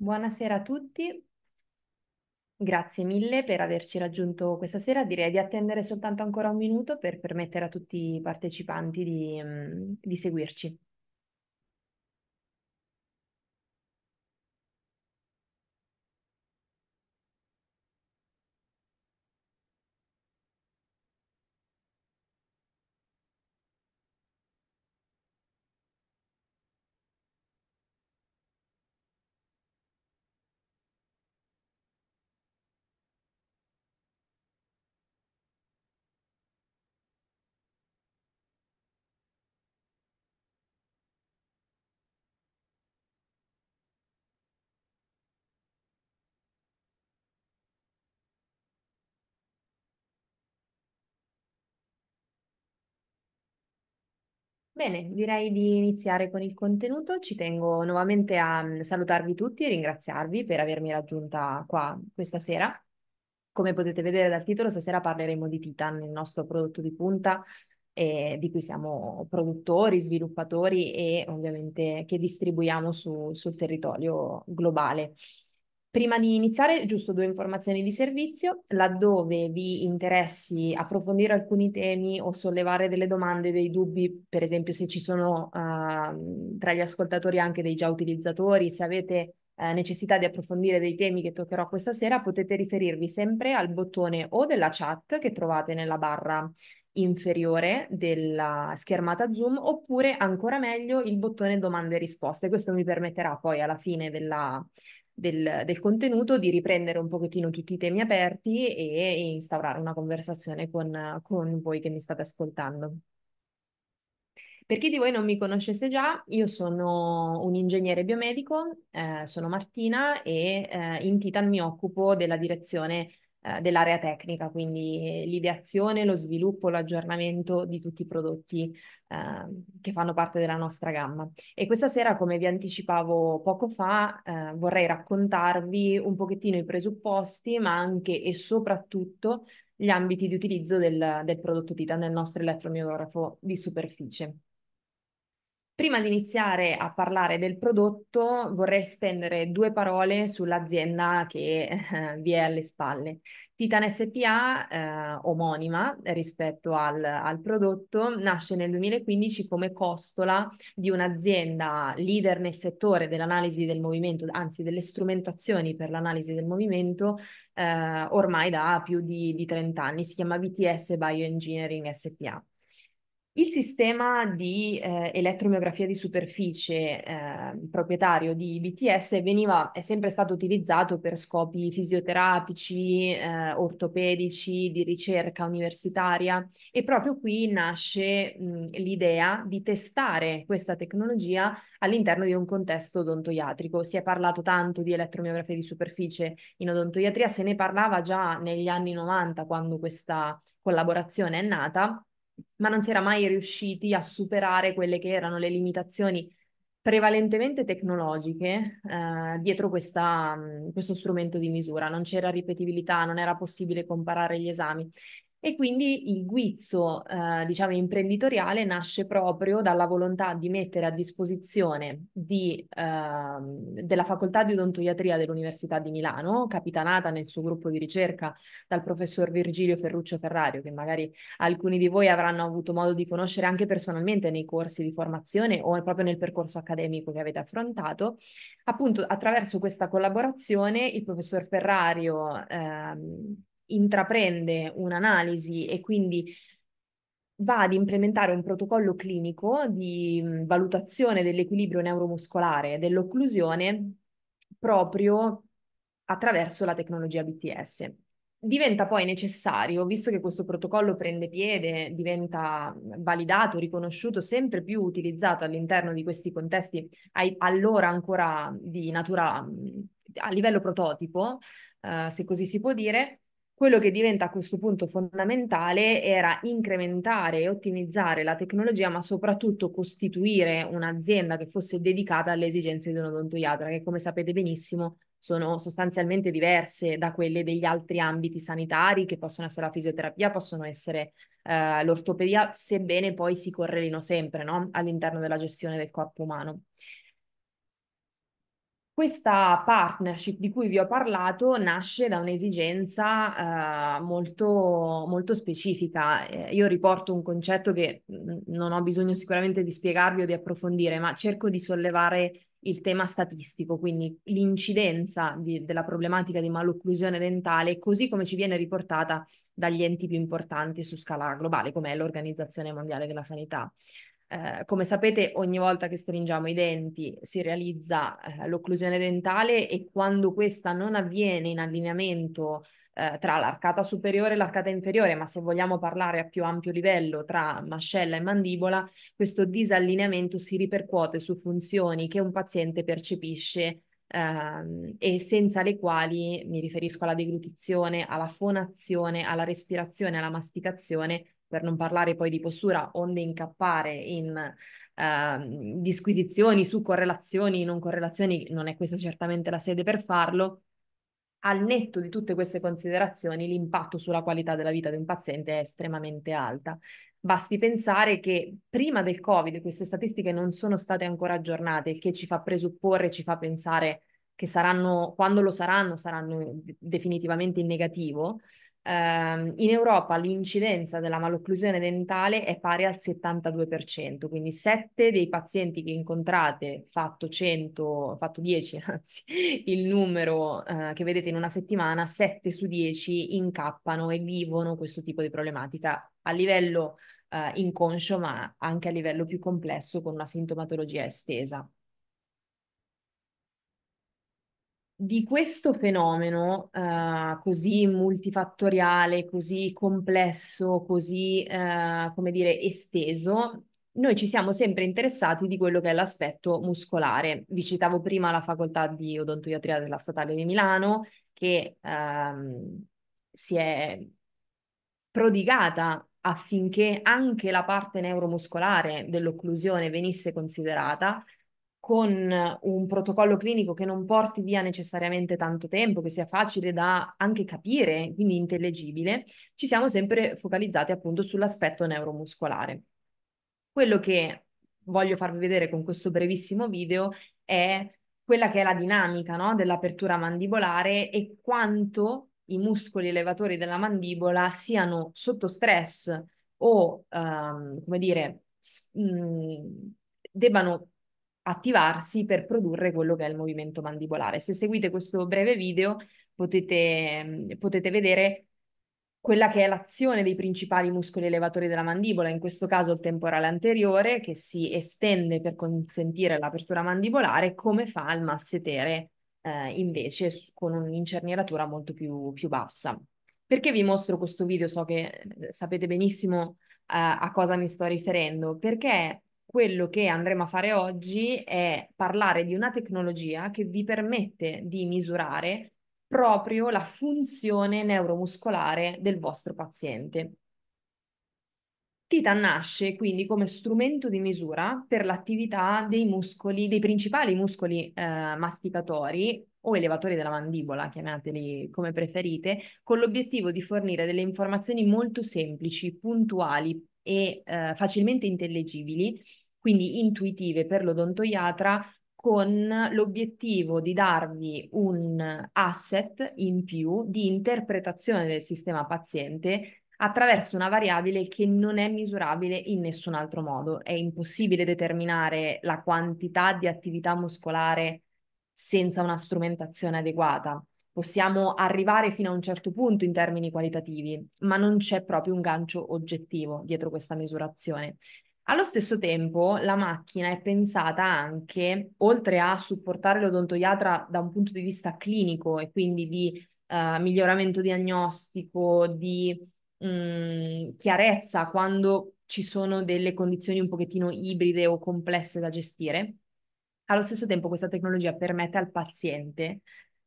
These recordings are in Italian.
Buonasera a tutti, grazie mille per averci raggiunto questa sera. Direi di attendere soltanto ancora un minuto per permettere a tutti i partecipanti di, mm, di seguirci. Bene, direi di iniziare con il contenuto. Ci tengo nuovamente a mm, salutarvi tutti e ringraziarvi per avermi raggiunta qua questa sera. Come potete vedere dal titolo, stasera parleremo di Titan, il nostro prodotto di punta, eh, di cui siamo produttori, sviluppatori e ovviamente che distribuiamo su- sul territorio globale. Prima di iniziare, giusto due informazioni di servizio, laddove vi interessi approfondire alcuni temi o sollevare delle domande, dei dubbi, per esempio se ci sono uh, tra gli ascoltatori anche dei già utilizzatori, se avete eh, necessità di approfondire dei temi che toccherò questa sera, potete riferirvi sempre al bottone o della chat che trovate nella barra inferiore della schermata Zoom oppure ancora meglio il bottone domande e risposte. Questo mi permetterà poi alla fine della, del, del, contenuto, di riprendere un pochettino tutti i temi aperti e, e instaurare una conversazione con, con voi che mi state ascoltando. Per chi di voi non mi conoscesse già, io sono un ingegnere biomedico, eh, sono Martina e eh, in Titan mi occupo della direzione eh, dell'area tecnica, quindi eh, l'ideazione, lo sviluppo, l'aggiornamento di tutti i prodotti eh, che fanno parte della nostra gamma. E questa sera, come vi anticipavo poco fa, eh, vorrei raccontarvi un pochettino i presupposti, ma anche e soprattutto gli ambiti di utilizzo del, del prodotto Titan, del nostro elettromiografo di superficie. Prima di iniziare a parlare del prodotto, vorrei spendere due parole sull'azienda che eh, vi è alle spalle. Titan SPA, eh, omonima rispetto al, al, prodotto, nasce nel 2015 come costola di un'azienda leader nel settore dell'analisi del movimento, anzi delle strumentazioni per l'analisi del movimento, eh, ormai da più di, di 30 anni. Si chiama BTS Bioengineering SPA. Il sistema di eh, elettromiografia di superficie eh, proprietario di BTS veniva, è sempre stato utilizzato per scopi fisioterapici, eh, ortopedici, di ricerca universitaria e proprio qui nasce mh, l'idea di testare questa tecnologia all'interno di un contesto odontoiatrico. Si è parlato tanto di elettromiografia di superficie in odontoiatria, se ne parlava già negli anni 90 quando questa collaborazione è nata ma non si era mai riusciti a superare quelle che erano le limitazioni prevalentemente tecnologiche eh, dietro questa, mm, questo strumento di misura. Non c'era ripetibilità, non era possibile comparare gli esami. E quindi il guizzo, eh, diciamo, imprenditoriale nasce proprio dalla volontà di mettere a disposizione di, eh, della facoltà di odontoiatria dell'Università di Milano, capitanata nel suo gruppo di ricerca dal professor Virgilio Ferruccio Ferrario, che magari alcuni di voi avranno avuto modo di conoscere anche personalmente nei corsi di formazione o proprio nel percorso accademico che avete affrontato. Appunto, attraverso questa collaborazione, il professor Ferrario... Eh, intraprende un'analisi e quindi va ad implementare un protocollo clinico di valutazione dell'equilibrio neuromuscolare e dell'occlusione proprio attraverso la tecnologia BTS. Diventa poi necessario, visto che questo protocollo prende piede, diventa validato, riconosciuto, sempre più utilizzato all'interno di questi contesti, ai, allora ancora di natura a livello prototipo, eh, se così si può dire, quello che diventa a questo punto fondamentale era incrementare e ottimizzare la tecnologia, ma soprattutto costituire un'azienda che fosse dedicata alle esigenze di un odontoiatra, che come sapete benissimo sono sostanzialmente diverse da quelle degli altri ambiti sanitari, che possono essere la fisioterapia, possono essere eh, l'ortopedia, sebbene poi si correlino sempre no? all'interno della gestione del corpo umano. Questa partnership di cui vi ho parlato nasce da un'esigenza eh, molto, molto, specifica. Eh, io riporto un concetto che mm, non ho bisogno sicuramente di spiegarvi o di approfondire, ma cerco di sollevare il tema statistico, quindi l'incidenza di, della problematica di malocclusione dentale, così come ci viene riportata dagli enti più importanti su scala globale, come l'Organizzazione Mondiale della Sanità. Eh, come sapete, ogni volta che stringiamo i denti si realizza eh, l'occlusione dentale e quando questa non avviene in allineamento eh, tra l'arcata superiore e l'arcata inferiore, ma se vogliamo parlare a più ampio livello tra mascella e mandibola, questo disallineamento si ripercuote su funzioni che un paziente percepisce ehm, e senza le quali mi riferisco alla deglutizione, alla fonazione, alla respirazione, alla masticazione, per non parlare poi di postura, onde incappare in eh, disquisizioni su correlazioni, non correlazioni, non è questa certamente la sede per farlo. Al netto di tutte queste considerazioni, l'impatto sulla qualità della vita di un paziente è estremamente alta. Basti pensare che prima del Covid queste statistiche non sono state ancora aggiornate, il che ci fa presupporre, ci fa pensare che saranno, quando lo saranno, saranno eh, definitivamente in negativo, ehm, in Europa l'incidenza della malocclusione dentale è pari al 72%, quindi 7 dei pazienti che incontrate, fatto, 100, fatto 10 anzi, il numero eh, che vedete in una settimana, 7 su 10 incappano e vivono questo tipo di problematica a livello eh, inconscio ma anche a livello più complesso con una sintomatologia estesa. di questo fenomeno uh, così multifattoriale, così complesso, così, uh, come dire, esteso, noi ci siamo sempre interessati di quello che è l'aspetto muscolare. Vi citavo prima la facoltà di odontoiatria della Statale di Milano, che uh, si è prodigata affinché anche la parte neuromuscolare dell'occlusione venisse considerata con un protocollo clinico che non porti via necessariamente tanto tempo, che sia facile da anche capire, quindi intellegibile, ci siamo sempre focalizzati appunto sull'aspetto neuromuscolare. Quello che voglio farvi vedere con questo brevissimo video è quella che è la dinamica no? dell'apertura mandibolare e quanto i muscoli elevatori della mandibola siano sotto stress o, ehm, come dire, mh, mm, debbano attivarsi per produrre quello che è il movimento mandibolare. Se seguite questo breve video potete, potete vedere quella che è l'azione dei principali muscoli elevatori della mandibola, in questo caso il temporale anteriore che si estende per consentire l'apertura mandibolare, come fa il massetere eh, invece con un'incernieratura molto più, più, bassa. Perché vi mostro questo video? So che eh, sapete benissimo eh, a cosa mi sto riferendo, perché quello che andremo a fare oggi è parlare di una tecnologia che vi permette di misurare proprio la funzione neuromuscolare del vostro paziente. Titan nasce quindi come strumento di misura per l'attività dei muscoli, dei principali muscoli eh, masticatori o elevatori della mandibola, chiamateli come preferite, con l'obiettivo di fornire delle informazioni molto semplici, puntuali, e eh, facilmente intellegibili, quindi intuitive per l'odontoiatra, con l'obiettivo di darvi un asset in più di interpretazione del sistema paziente attraverso una variabile che non è misurabile in nessun altro modo. È impossibile determinare la quantità di attività muscolare senza una strumentazione adeguata possiamo arrivare fino a un certo punto in termini qualitativi, ma non c'è proprio un gancio oggettivo dietro questa misurazione. Allo stesso tempo, la macchina è pensata anche, oltre a supportare l'odontoiatra da un punto di vista clinico e quindi di uh, miglioramento diagnostico, di mh, mm, chiarezza quando ci sono delle condizioni un pochettino ibride o complesse da gestire, allo stesso tempo questa tecnologia permette al paziente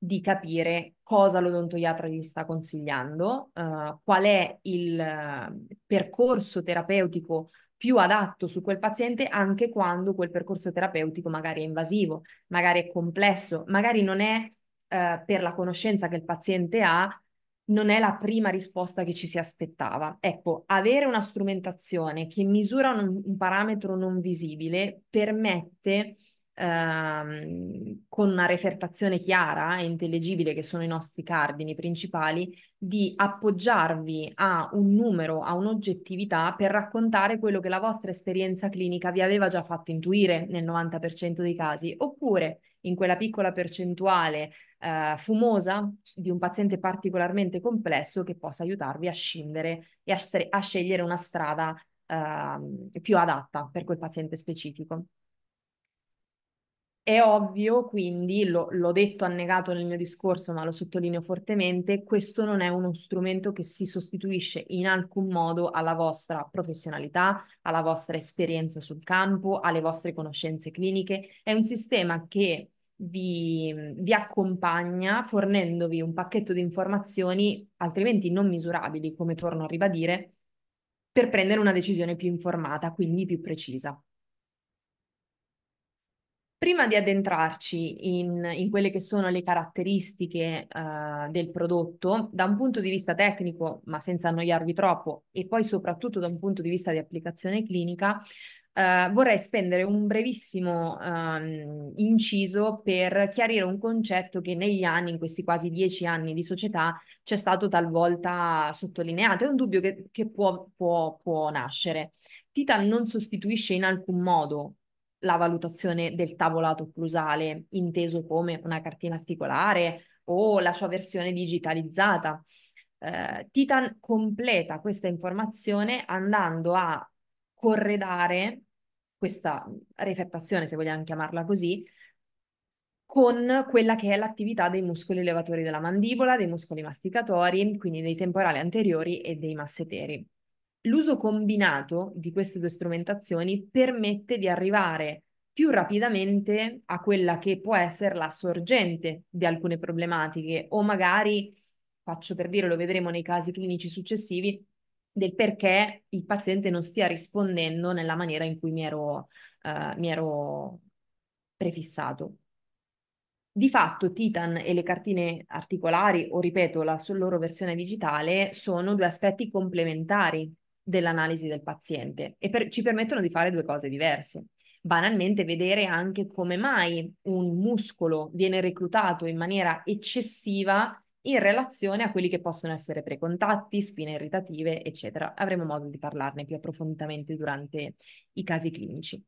di capire cosa l'odontoiatra gli sta consigliando, uh, qual è il ehm, percorso terapeutico più adatto su quel paziente anche quando quel percorso terapeutico magari è invasivo, magari è complesso, magari non è uh, per la conoscenza che il paziente ha, non è la prima risposta che ci si aspettava. Ecco, avere una strumentazione che misura un, un parametro non visibile permette ehm, con una refertazione chiara e intelligibile, che sono i nostri cardini principali, di appoggiarvi a un numero, a un'oggettività per raccontare quello che la vostra esperienza clinica vi aveva già fatto intuire nel 90% dei casi, oppure in quella piccola percentuale eh, fumosa di un paziente particolarmente complesso che possa aiutarvi a scindere e a, a scegliere una strada eh, più adatta per quel paziente specifico. È ovvio, quindi, lo, l'ho detto annegato nel mio discorso, ma lo sottolineo fortemente, questo non è uno strumento che si sostituisce in alcun modo alla vostra professionalità, alla vostra esperienza sul campo, alle vostre conoscenze cliniche. È un sistema che vi, vi accompagna fornendovi un pacchetto di informazioni altrimenti non misurabili, come torno a ribadire, per prendere una decisione più informata, quindi più precisa. Prima di addentrarci in, in, quelle che sono le caratteristiche uh, del prodotto, da un punto di vista tecnico, ma senza annoiarvi troppo, e poi soprattutto da un punto di vista di applicazione clinica, uh, vorrei spendere un brevissimo um, inciso per chiarire un concetto che negli anni, in questi quasi dieci anni di società, c'è stato talvolta sottolineato. È un dubbio che, che può, può, può nascere. Titan non sostituisce in alcun modo la valutazione del tavolato occlusale, inteso come una cartina articolare o la sua versione digitalizzata. Eh, Titan completa questa informazione andando a corredare questa refettazione, se vogliamo chiamarla così, con quella che è l'attività dei muscoli elevatori della mandibola, dei muscoli masticatori, quindi dei temporali anteriori e dei masseteri l'uso combinato di queste due strumentazioni permette di arrivare più rapidamente a quella che può essere la sorgente di alcune problematiche o magari, faccio per dire, lo vedremo nei casi clinici successivi, del perché il paziente non stia rispondendo nella maniera in cui mi ero, uh, mi ero prefissato. Di fatto Titan e le cartine articolari, o ripeto, la loro versione digitale, sono due aspetti complementari dell'analisi del paziente e per, ci permettono di fare due cose diverse. Banalmente vedere anche come mai un muscolo viene reclutato in maniera eccessiva in relazione a quelli che possono essere precontatti, spine irritative, eccetera. Avremo modo di parlarne più approfonditamente durante i casi clinici.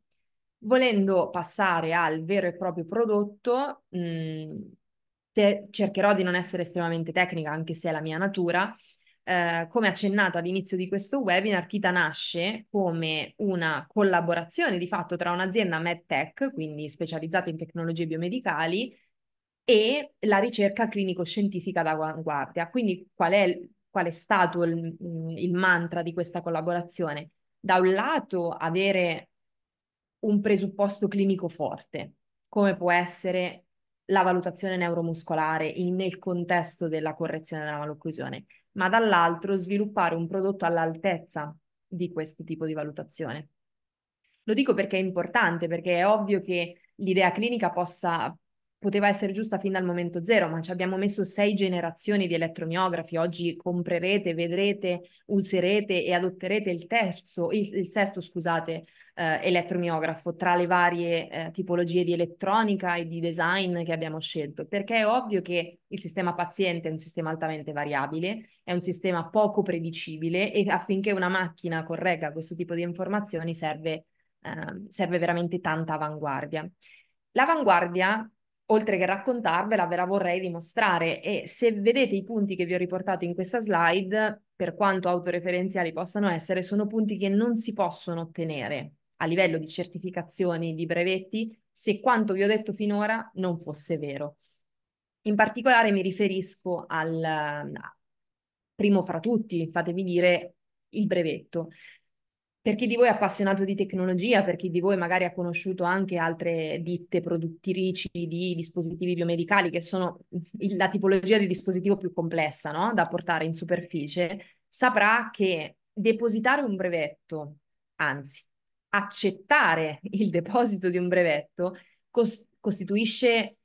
Volendo passare al vero e proprio prodotto, mh, mm, cercherò di non essere estremamente tecnica, anche se è la mia natura, eh, come accennato all'inizio di questo webinar, Tita nasce come una collaborazione di fatto tra un'azienda MedTech, quindi specializzata in tecnologie biomedicali, e la ricerca clinico-scientifica d'avanguardia. Quindi qual è, qual è stato il, il mantra di questa collaborazione? Da un lato avere un presupposto clinico forte, come può essere la valutazione neuromuscolare in, nel contesto della correzione della malocclusione ma dall'altro sviluppare un prodotto all'altezza di questo tipo di valutazione. Lo dico perché è importante, perché è ovvio che l'idea clinica possa, poteva essere giusta fin dal momento zero, ma ci abbiamo messo sei generazioni di elettromiografi. Oggi comprerete, vedrete, userete e adotterete il terzo, il, il sesto, scusate, eh, elettromiografo tra le varie eh, tipologie di elettronica e di design che abbiamo scelto, perché è ovvio che il sistema paziente è un sistema altamente variabile, è un sistema poco predicibile e affinché una macchina corregga questo tipo di informazioni serve, eh, serve veramente tanta avanguardia. L'avanguardia oltre che raccontarvela, ve la vorrei dimostrare e se vedete i punti che vi ho riportato in questa slide, per quanto autoreferenziali possano essere, sono punti che non si possono ottenere a livello di certificazioni, di brevetti, se quanto vi ho detto finora non fosse vero. In particolare mi riferisco al primo fra tutti, fatemi dire, il brevetto. Per chi di voi è appassionato di tecnologia, per chi di voi magari ha conosciuto anche altre ditte produttrici di dispositivi biomedicali, che sono la tipologia di dispositivo più complessa no? da portare in superficie, saprà che depositare un brevetto, anzi accettare il deposito di un brevetto, cost- costituisce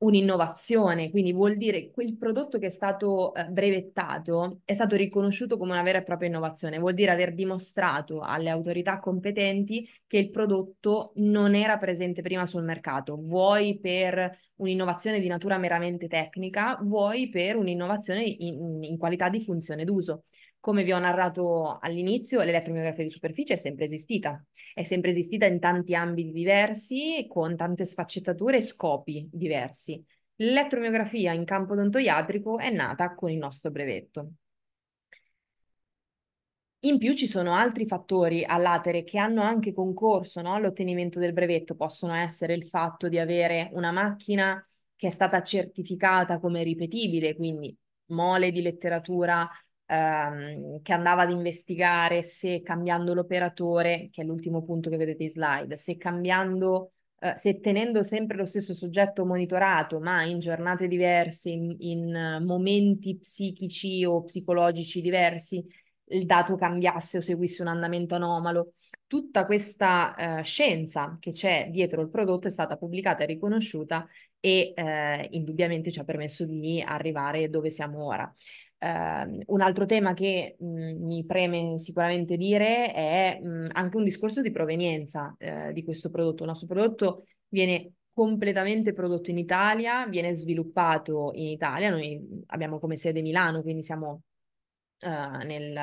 un'innovazione, quindi vuol dire che quel prodotto che è stato eh, brevettato è stato riconosciuto come una vera e propria innovazione, vuol dire aver dimostrato alle autorità competenti che il prodotto non era presente prima sul mercato, vuoi per un'innovazione di natura meramente tecnica, vuoi per un'innovazione in, in qualità di funzione d'uso. Come vi ho narrato all'inizio, l'elettromiografia di superficie è sempre esistita, è sempre esistita in tanti ambiti diversi, con tante sfaccettature e scopi diversi. L'elettromiografia in campo odontoiatrico è nata con il nostro brevetto. In più ci sono altri fattori all'atere che hanno anche concorso no, all'ottenimento del brevetto, possono essere il fatto di avere una macchina che è stata certificata come ripetibile, quindi mole di letteratura ehm, che andava ad investigare se cambiando l'operatore, che è l'ultimo punto che vedete in slide, se cambiando, eh, se tenendo sempre lo stesso soggetto monitorato, ma in giornate diverse, in, in eh, momenti psichici o psicologici diversi, il dato cambiasse o seguisse un andamento anomalo. Tutta questa eh, scienza che c'è dietro il prodotto è stata pubblicata e riconosciuta e eh, indubbiamente ci ha permesso di arrivare dove siamo ora. Uh, un altro tema che mh, mhmm, mi preme sicuramente dire è mh, mhmm, anche un discorso di provenienza eh, di questo prodotto. Il nostro prodotto viene completamente prodotto in Italia, viene sviluppato in Italia, noi abbiamo come sede Milano, quindi siamo uh, nel,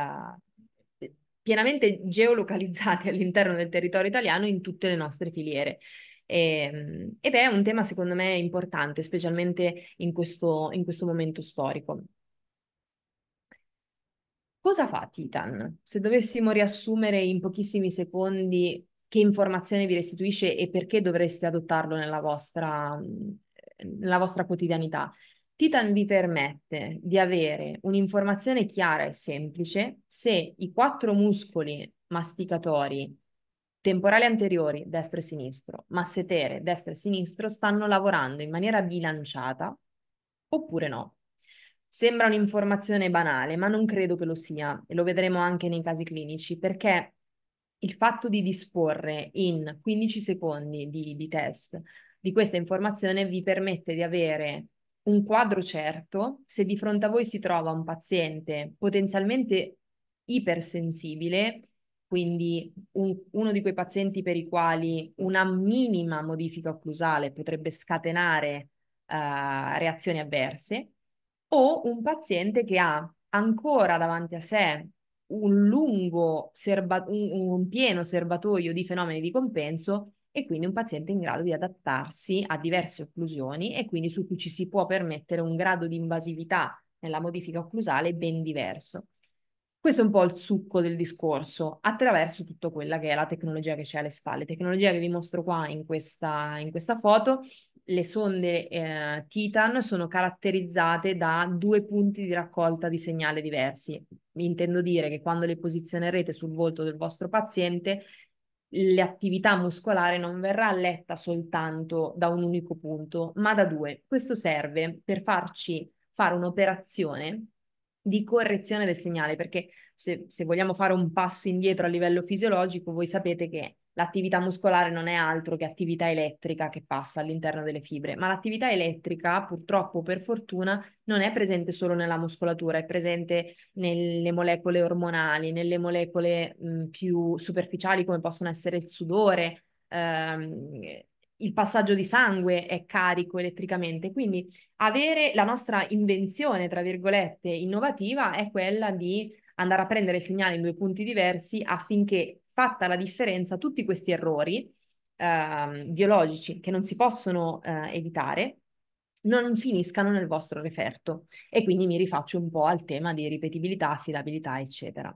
eh, pienamente geolocalizzati all'interno del territorio italiano in tutte le nostre filiere. E, ehm, ed è un tema secondo me importante, specialmente in questo, in questo momento storico. Cosa fa Titan? Se dovessimo riassumere in pochissimi secondi che informazione vi restituisce e perché dovreste adottarlo nella vostra, nella vostra quotidianità, Titan vi permette di avere un'informazione chiara e semplice se i quattro muscoli masticatori temporali anteriori, destro e sinistro, massetere, destro e sinistro, stanno lavorando in maniera bilanciata oppure no. Sembra un'informazione banale, ma non credo che lo sia, e lo vedremo anche nei casi clinici, perché il fatto di disporre in 15 secondi di, di test di questa informazione vi permette di avere un quadro certo se di fronte a voi si trova un paziente potenzialmente ipersensibile, quindi un, uno di quei pazienti per i quali una minima modifica occlusale potrebbe scatenare uh, reazioni avverse, o un paziente che ha ancora davanti a sé un lungo, serba- un, un pieno serbatoio di fenomeni di compenso e quindi un paziente in grado di adattarsi a diverse occlusioni e quindi su cui ci si può permettere un grado di invasività nella modifica occlusale ben diverso. Questo è un po' il succo del discorso attraverso tutta quella che è la tecnologia che c'è alle spalle. Tecnologia che vi mostro qua in questa, in questa foto le sonde eh, Titan sono caratterizzate da due punti di raccolta di segnale diversi. Intendo dire che quando le posizionerete sul volto del vostro paziente, l'attività muscolare non verrà letta soltanto da un unico punto, ma da due. Questo serve per farci fare un'operazione di correzione del segnale, perché se, se vogliamo fare un passo indietro a livello fisiologico, voi sapete che l'attività muscolare non è altro che attività elettrica che passa all'interno delle fibre, ma l'attività elettrica purtroppo per fortuna non è presente solo nella muscolatura, è presente nelle molecole ormonali, nelle molecole mh, più superficiali come possono essere il sudore, ehm, il passaggio di sangue è carico elettricamente, quindi avere la nostra invenzione, tra virgolette, innovativa è quella di andare a prendere il segnale in due punti diversi affinché fatta la differenza tutti questi errori eh, biologici che non si possono eh, evitare non finiscano nel vostro referto e quindi mi rifaccio un po' al tema di ripetibilità, affidabilità, eccetera.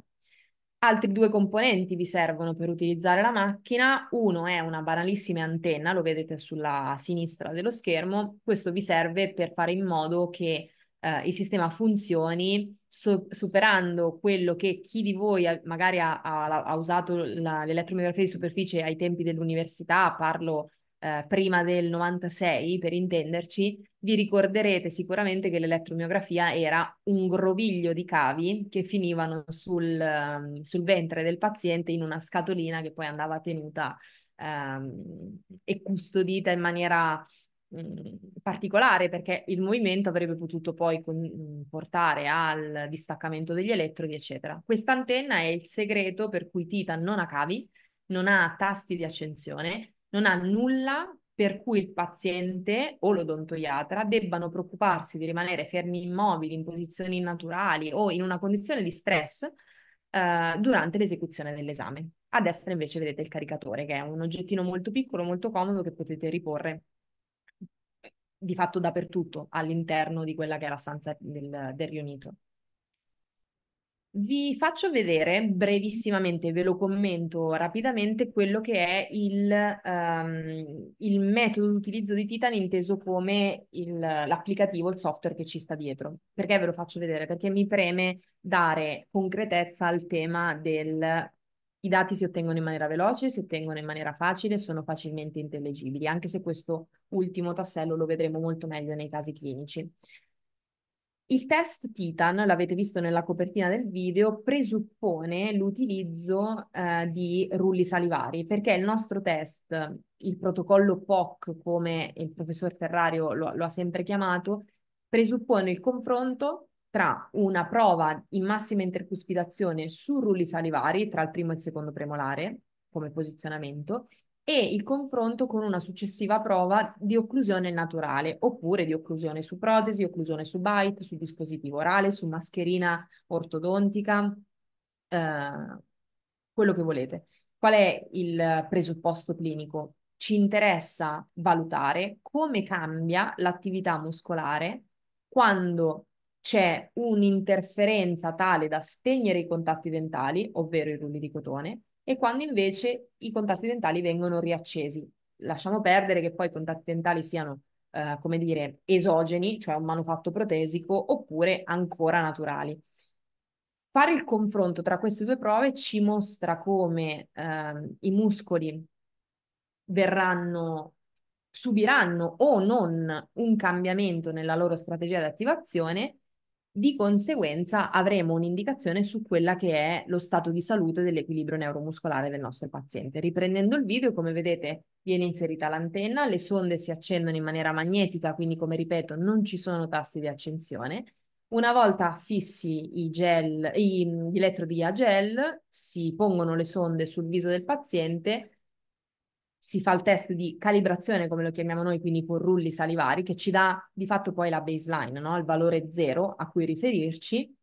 Altri due componenti vi servono per utilizzare la macchina, uno è una banalissima antenna, lo vedete sulla sinistra dello schermo, questo vi serve per fare in modo che eh, il sistema funzioni, so- superando quello che chi di voi ha, magari ha, ha, ha usato la, l'elettromiografia di superficie ai tempi dell'università, parlo eh, prima del 96 per intenderci, vi ricorderete sicuramente che l'elettromiografia era un groviglio di cavi che finivano sul, ehm, sul ventre del paziente in una scatolina che poi andava tenuta ehm, e custodita in maniera Mhmm, particolare perché il movimento avrebbe potuto poi con- mhmm, portare al distaccamento degli elettrodi, eccetera. Questa antenna è il segreto per cui Titan non ha cavi, non ha tasti di accensione, non ha nulla per cui il paziente o l'odontoiatra debbano preoccuparsi di rimanere fermi immobili in posizioni naturali o in una condizione di stress eh, durante l'esecuzione dell'esame. A destra invece vedete il caricatore, che è un oggettino molto piccolo, molto comodo che potete riporre di fatto dappertutto all'interno di quella che è la stanza del, del riunito. Vi faccio vedere brevissimamente, ve lo commento rapidamente, quello che è il, um, il metodo d'utilizzo di Titan inteso come il, l'applicativo, il software che ci sta dietro. Perché ve lo faccio vedere? Perché mi preme dare concretezza al tema del i dati si ottengono in maniera veloce, si ottengono in maniera facile, sono facilmente intellegibili, anche se questo ultimo tassello lo vedremo molto meglio nei casi clinici. Il test Titan, l'avete visto nella copertina del video, presuppone l'utilizzo eh, di rulli salivari, perché il nostro test, il protocollo POC, come il professor Ferrario lo, lo ha sempre chiamato, presuppone il confronto tra una prova in massima intercuspidazione su rulli salivari tra il primo e il secondo premolare come posizionamento e il confronto con una successiva prova di occlusione naturale oppure di occlusione su protesi, occlusione su bite, su dispositivo orale, su mascherina ortodontica, eh, quello che volete. Qual è il presupposto clinico? Ci interessa valutare come cambia l'attività muscolare quando c'è un'interferenza tale da spegnere i contatti dentali, ovvero i rulli di cotone, e quando invece i contatti dentali vengono riaccesi. Lasciamo perdere che poi i contatti dentali siano, eh, come dire, esogeni, cioè un manufatto protesico, oppure ancora naturali. Fare il confronto tra queste due prove ci mostra come eh, i muscoli verranno, subiranno o non un cambiamento nella loro strategia di attivazione di conseguenza avremo un'indicazione su quella che è lo stato di salute dell'equilibrio neuromuscolare del nostro paziente. Riprendendo il video, come vedete, viene inserita l'antenna, le sonde si accendono in maniera magnetica, quindi come ripeto non ci sono tasti di accensione. Una volta fissi i gel, gli elettrodi a gel, si pongono le sonde sul viso del paziente si fa il test di calibrazione, come lo chiamiamo noi, quindi con rulli salivari, che ci dà di fatto poi la baseline, no? il valore zero a cui riferirci.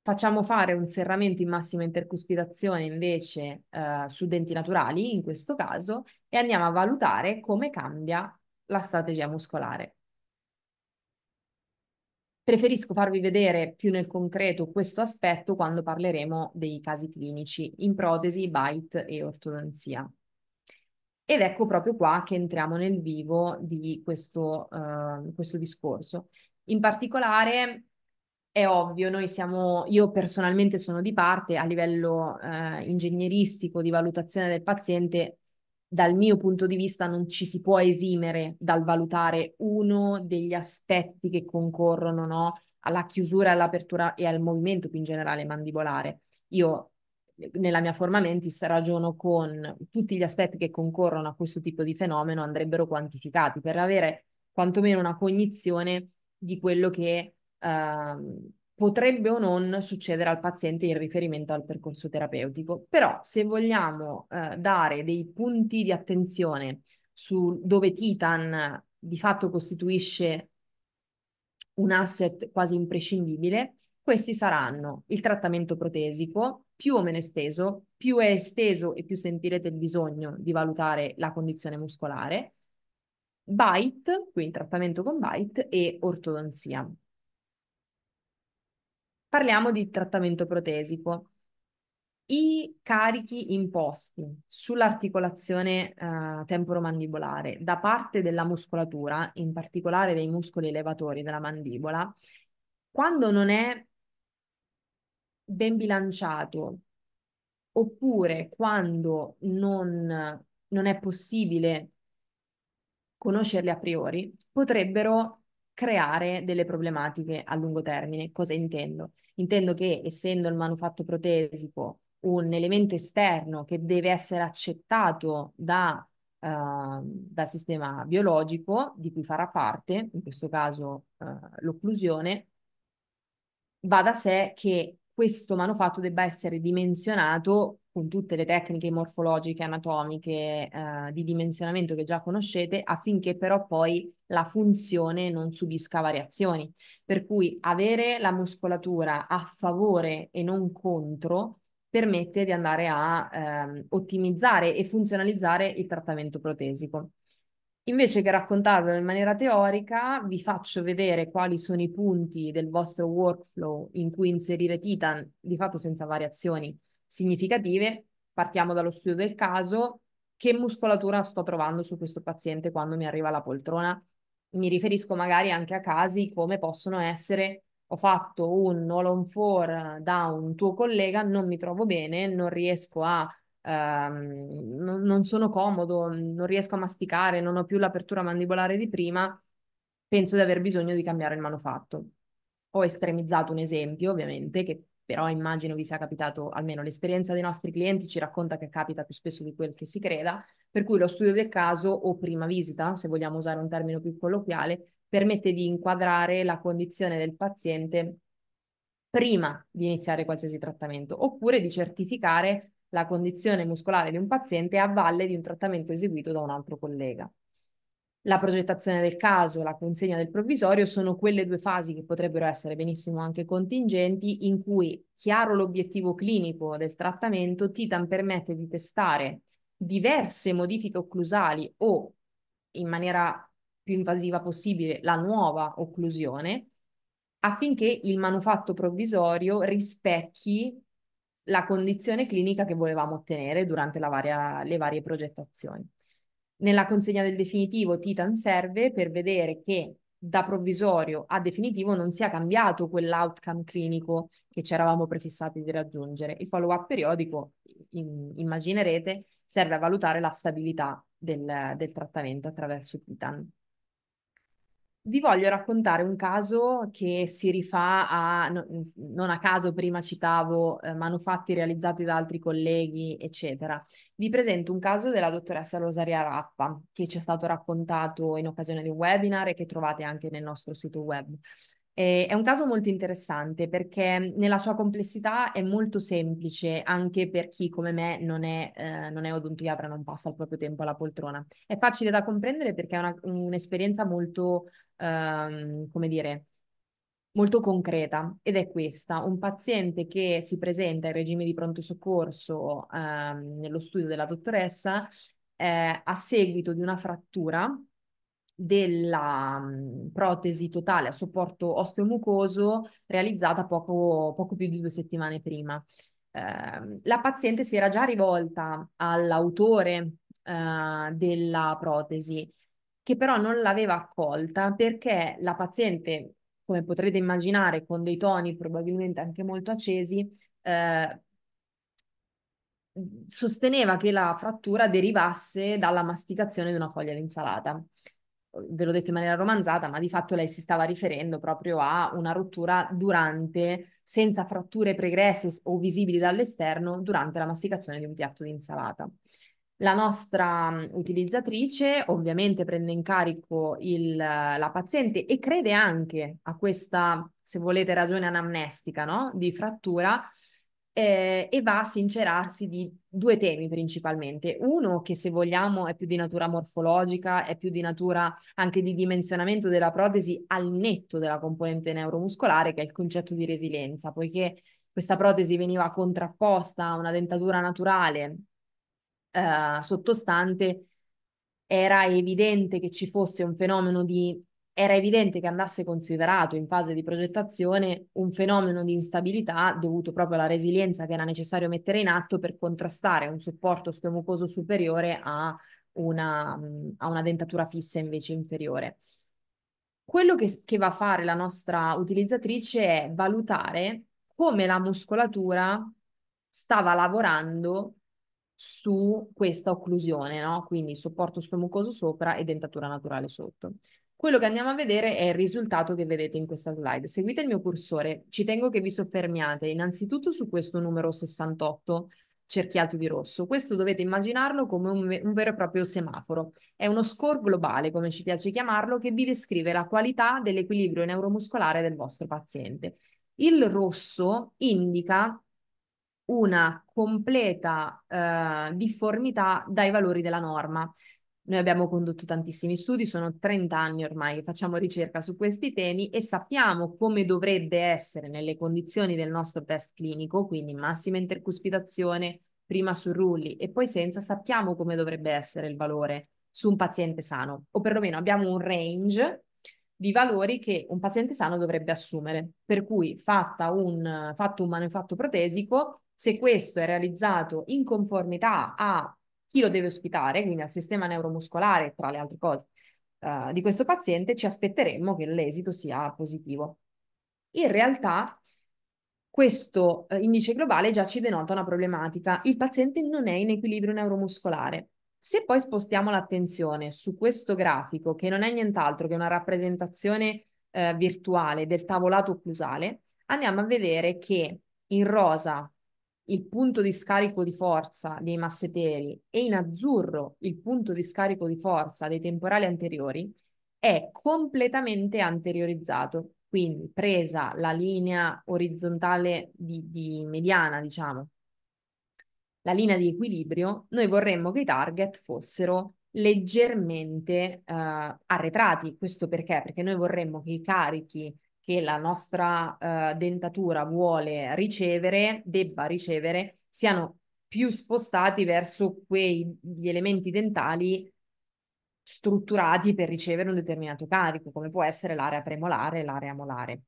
Facciamo fare un serramento in massima intercuspidazione invece eh, su denti naturali, in questo caso, e andiamo a valutare come cambia la strategia muscolare. Preferisco farvi vedere più nel concreto questo aspetto quando parleremo dei casi clinici in protesi, bite e ortodonzia. Ed ecco proprio qua che entriamo nel vivo di questo, uh, questo discorso. In particolare è ovvio, noi siamo, io personalmente sono di parte a livello uh, ingegneristico di valutazione del paziente, dal mio punto di vista non ci si può esimere dal valutare uno degli aspetti che concorrono no, alla chiusura, all'apertura e al movimento più in generale mandibolare. Io nella mia forma mentis ragiono con tutti gli aspetti che concorrono a questo tipo di fenomeno andrebbero quantificati per avere quantomeno una cognizione di quello che eh, potrebbe o non succedere al paziente in riferimento al percorso terapeutico. Però se vogliamo eh, dare dei punti di attenzione su dove Titan di fatto costituisce un asset quasi imprescindibile, questi saranno il trattamento protesico, più o meno esteso, più è esteso e più sentirete il bisogno di valutare la condizione muscolare, bite, quindi trattamento con bite e ortodonzia. Parliamo di trattamento protesico. I carichi imposti sull'articolazione eh, temporomandibolare da parte della muscolatura, in particolare dei muscoli elevatori della mandibola, quando non è ben bilanciato, oppure quando non, non è possibile conoscerli a priori, potrebbero creare delle problematiche a lungo termine. Cosa intendo? Intendo che essendo il manufatto protesico un elemento esterno che deve essere accettato da, uh, dal sistema biologico di cui farà parte, in questo caso uh, l'occlusione, va da sé che questo manufatto debba essere dimensionato con tutte le tecniche morfologiche, anatomiche, eh, di dimensionamento che già conoscete, affinché però poi la funzione non subisca variazioni. Per cui avere la muscolatura a favore e non contro permette di andare a eh, ottimizzare e funzionalizzare il trattamento protesico. Invece che raccontarvelo in maniera teorica, vi faccio vedere quali sono i punti del vostro workflow in cui inserire Titan, di fatto senza variazioni significative. Partiamo dallo studio del caso. Che muscolatura sto trovando su questo paziente quando mi arriva la poltrona? Mi riferisco magari anche a casi come possono essere ho fatto un all on 4 da un tuo collega, non mi trovo bene, non riesco a ehm, non, non sono comodo, non riesco a masticare, non ho più l'apertura mandibolare di prima, penso di aver bisogno di cambiare il manufatto. Ho estremizzato un esempio, ovviamente, che però immagino vi sia capitato, almeno l'esperienza dei nostri clienti ci racconta che capita più spesso di quel che si creda, per cui lo studio del caso o prima visita, se vogliamo usare un termine più colloquiale, permette di inquadrare la condizione del paziente prima di iniziare qualsiasi trattamento, oppure di certificare la condizione muscolare di un paziente a valle di un trattamento eseguito da un altro collega. La progettazione del caso, la consegna del provvisorio sono quelle due fasi che potrebbero essere benissimo anche contingenti in cui, chiaro l'obiettivo clinico del trattamento, Titan permette di testare diverse modifiche occlusali o, in maniera più invasiva possibile, la nuova occlusione, affinché il manufatto provvisorio rispecchi la condizione clinica che volevamo ottenere durante varia, le varie progettazioni. Nella consegna del definitivo Titan serve per vedere che da provvisorio a definitivo non sia cambiato quell'outcome clinico che ci eravamo prefissati di raggiungere. Il follow-up periodico, in, immaginerete, serve a valutare la stabilità del, del trattamento attraverso Titan. Vi voglio raccontare un caso che si rifà a, non a caso prima citavo eh, manufatti realizzati da altri colleghi, eccetera. Vi presento un caso della dottoressa Rosaria Rappa, che ci è stato raccontato in occasione di un webinar e che trovate anche nel nostro sito web. Eh, è un caso molto interessante perché nella sua complessità è molto semplice anche per chi come me non è, eh, è odontoiatra, non passa il proprio tempo alla poltrona. È facile da comprendere perché è una, un'esperienza molto, ehm, come dire, molto concreta ed è questa, un paziente che si presenta in regime di pronto soccorso ehm, nello studio della dottoressa eh, a seguito di una frattura della mhmm, protesi totale a supporto osteomucoso realizzata poco, poco più di due settimane prima. Eh, la paziente si era già rivolta all'autore eh, della protesi, che però non l'aveva accolta perché la paziente, come potrete immaginare, con dei toni probabilmente anche molto accesi, eh, sosteneva che la frattura derivasse dalla masticazione di una foglia d'insalata ve l'ho detto in maniera romanzata, ma di fatto lei si stava riferendo proprio a una rottura durante, senza fratture pregresse o visibili dall'esterno, durante la masticazione di un piatto di insalata. La nostra utilizzatrice ovviamente prende in carico il, la paziente e crede anche a questa, se volete, ragione anamnestica no? di frattura, eh, e va a sincerarsi di due temi principalmente. Uno che se vogliamo è più di natura morfologica, è più di natura anche di dimensionamento della protesi al netto della componente neuromuscolare, che è il concetto di resilienza, poiché questa protesi veniva contrapposta a una dentatura naturale eh, sottostante, era evidente che ci fosse un fenomeno di era evidente che andasse considerato in fase di progettazione un fenomeno di instabilità dovuto proprio alla resilienza che era necessario mettere in atto per contrastare un supporto stomucoso superiore a una, a una dentatura fissa invece inferiore. Quello che, che va a fare la nostra utilizzatrice è valutare come la muscolatura stava lavorando su questa occlusione, no? quindi supporto stomucoso sopra e dentatura naturale sotto. Quello che andiamo a vedere è il risultato che vedete in questa slide. Seguite il mio cursore, ci tengo che vi soffermiate innanzitutto su questo numero 68 cerchiato di rosso. Questo dovete immaginarlo come un, un, vero e proprio semaforo. È uno score globale, come ci piace chiamarlo, che vi descrive la qualità dell'equilibrio neuromuscolare del vostro paziente. Il rosso indica una completa eh, difformità dai valori della norma. Noi abbiamo condotto tantissimi studi, sono 30 anni ormai che facciamo ricerca su questi temi e sappiamo come dovrebbe essere nelle condizioni del nostro test clinico, quindi massima intercuspidazione, prima su rulli e poi senza, sappiamo come dovrebbe essere il valore su un paziente sano, o perlomeno abbiamo un range di valori che un paziente sano dovrebbe assumere. Per cui fatta un, fatto un manufatto protesico, se questo è realizzato in conformità a chi lo deve ospitare, quindi al sistema neuromuscolare, tra le altre cose, uh, di questo paziente, ci aspetteremmo che l'esito sia positivo. In realtà, questo eh, indice globale già ci denota una problematica. Il paziente non è in equilibrio neuromuscolare. Se poi spostiamo l'attenzione su questo grafico, che non è nient'altro che una rappresentazione uh, virtuale del tavolato occlusale, andiamo a vedere che in rosa il punto di scarico di forza dei masseteri e in azzurro il punto di scarico di forza dei temporali anteriori, è completamente anteriorizzato, quindi presa la linea orizzontale di, di mediana, diciamo, la linea di equilibrio, noi vorremmo che i target fossero leggermente eh, arretrati. Questo perché? Perché noi vorremmo che i carichi che la nostra eh, dentatura vuole ricevere, debba ricevere, siano più spostati verso quegli elementi dentali strutturati per ricevere un determinato carico, come può essere l'area premolare e l'area molare.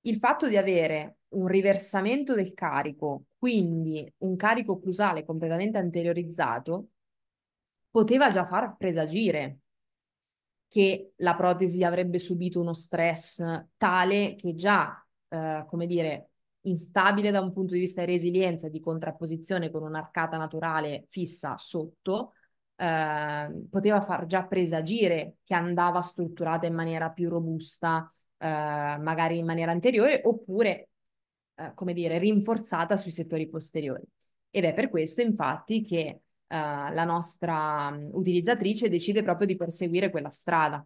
Il fatto di avere un riversamento del carico, quindi un carico clusale completamente anteriorizzato, poteva già far presagire che la protesi avrebbe subito uno stress tale che già, eh, come dire, instabile da un punto di vista di resilienza e di contrapposizione con un'arcata naturale fissa sotto, eh, poteva far già presagire che andava strutturata in maniera più robusta, eh, magari in maniera anteriore, oppure, eh, come dire, rinforzata sui settori posteriori. Ed è per questo, infatti, che eh, la nostra utilizzatrice decide proprio di perseguire quella strada,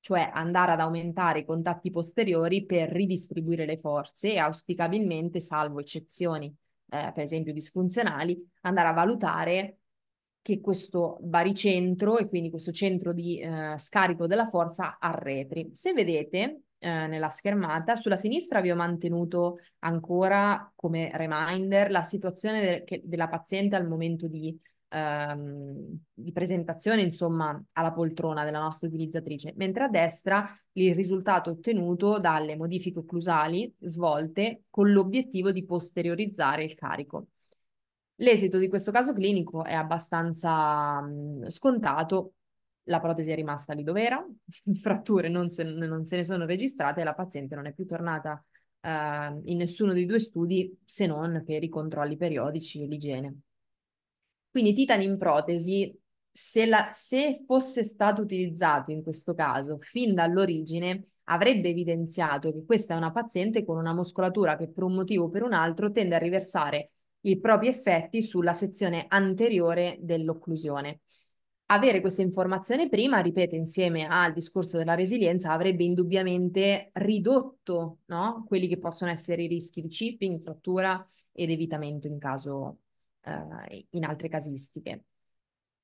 cioè andare ad aumentare i contatti posteriori per ridistribuire le forze e auspicabilmente, salvo eccezioni, eh, per esempio disfunzionali, andare a valutare che questo baricentro e quindi questo centro di eh, scarico della forza arretri. Se vedete eh, nella schermata, sulla sinistra vi ho mantenuto ancora come reminder la situazione de- della paziente al momento di ehm, di presentazione, insomma, alla poltrona della nostra utilizzatrice, mentre a destra il risultato ottenuto dalle modifiche occlusali svolte con l'obiettivo di posteriorizzare il carico. L'esito di questo caso clinico è abbastanza mh, mm, scontato, la protesi è rimasta lì dov'era, fratture non se, non se, ne sono registrate e la paziente non è più tornata eh, in nessuno dei due studi se non per i controlli periodici e l'igiene. Quindi Titan in protesi, se, la, se fosse stato utilizzato in questo caso fin dall'origine, avrebbe evidenziato che questa è una paziente con una muscolatura che per un motivo o per un altro tende a riversare i propri effetti sulla sezione anteriore dell'occlusione. Avere questa informazione prima, ripeto, insieme al discorso della resilienza, avrebbe indubbiamente ridotto no? quelli che possono essere i rischi di chipping, frattura ed evitamento in caso eh, in altre casistiche.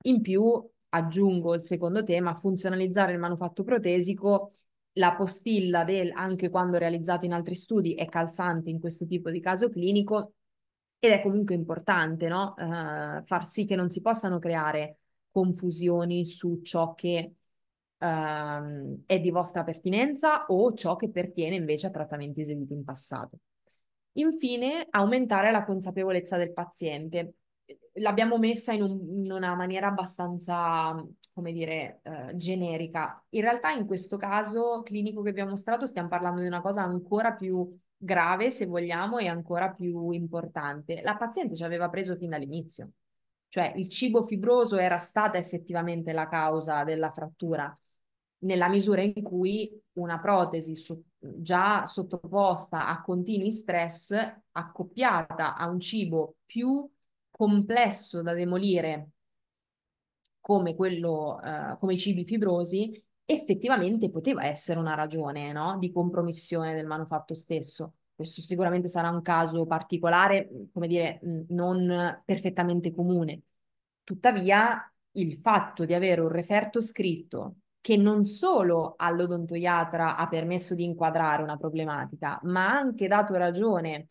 In più, aggiungo il secondo tema, funzionalizzare il manufatto protesico. La postilla del anche quando realizzata in altri studi è calzante in questo tipo di caso clinico ed è comunque importante no? uh, far sì che non si possano creare confusioni su ciò che uh, è di vostra pertinenza o ciò che pertiene invece a trattamenti eseguiti in passato. Infine, aumentare la consapevolezza del paziente. L'abbiamo messa in, un, in una maniera abbastanza, come dire, eh, generica. In realtà, in questo caso clinico che vi ho mostrato, stiamo parlando di una cosa ancora più grave, se vogliamo, e ancora più importante. La paziente ci aveva preso fin dall'inizio, cioè il cibo fibroso era stata effettivamente la causa della frattura, nella misura in cui una protesi so- già sottoposta a continui stress, accoppiata a un cibo più complesso da demolire come, quello, eh, come i cibi fibrosi, effettivamente poteva essere una ragione no? di compromissione del manufatto stesso. Questo sicuramente sarà un caso particolare, come dire, non perfettamente comune. Tuttavia, il fatto di avere un referto scritto che non solo all'odontoiatra ha permesso di inquadrare una problematica, ma ha anche dato ragione,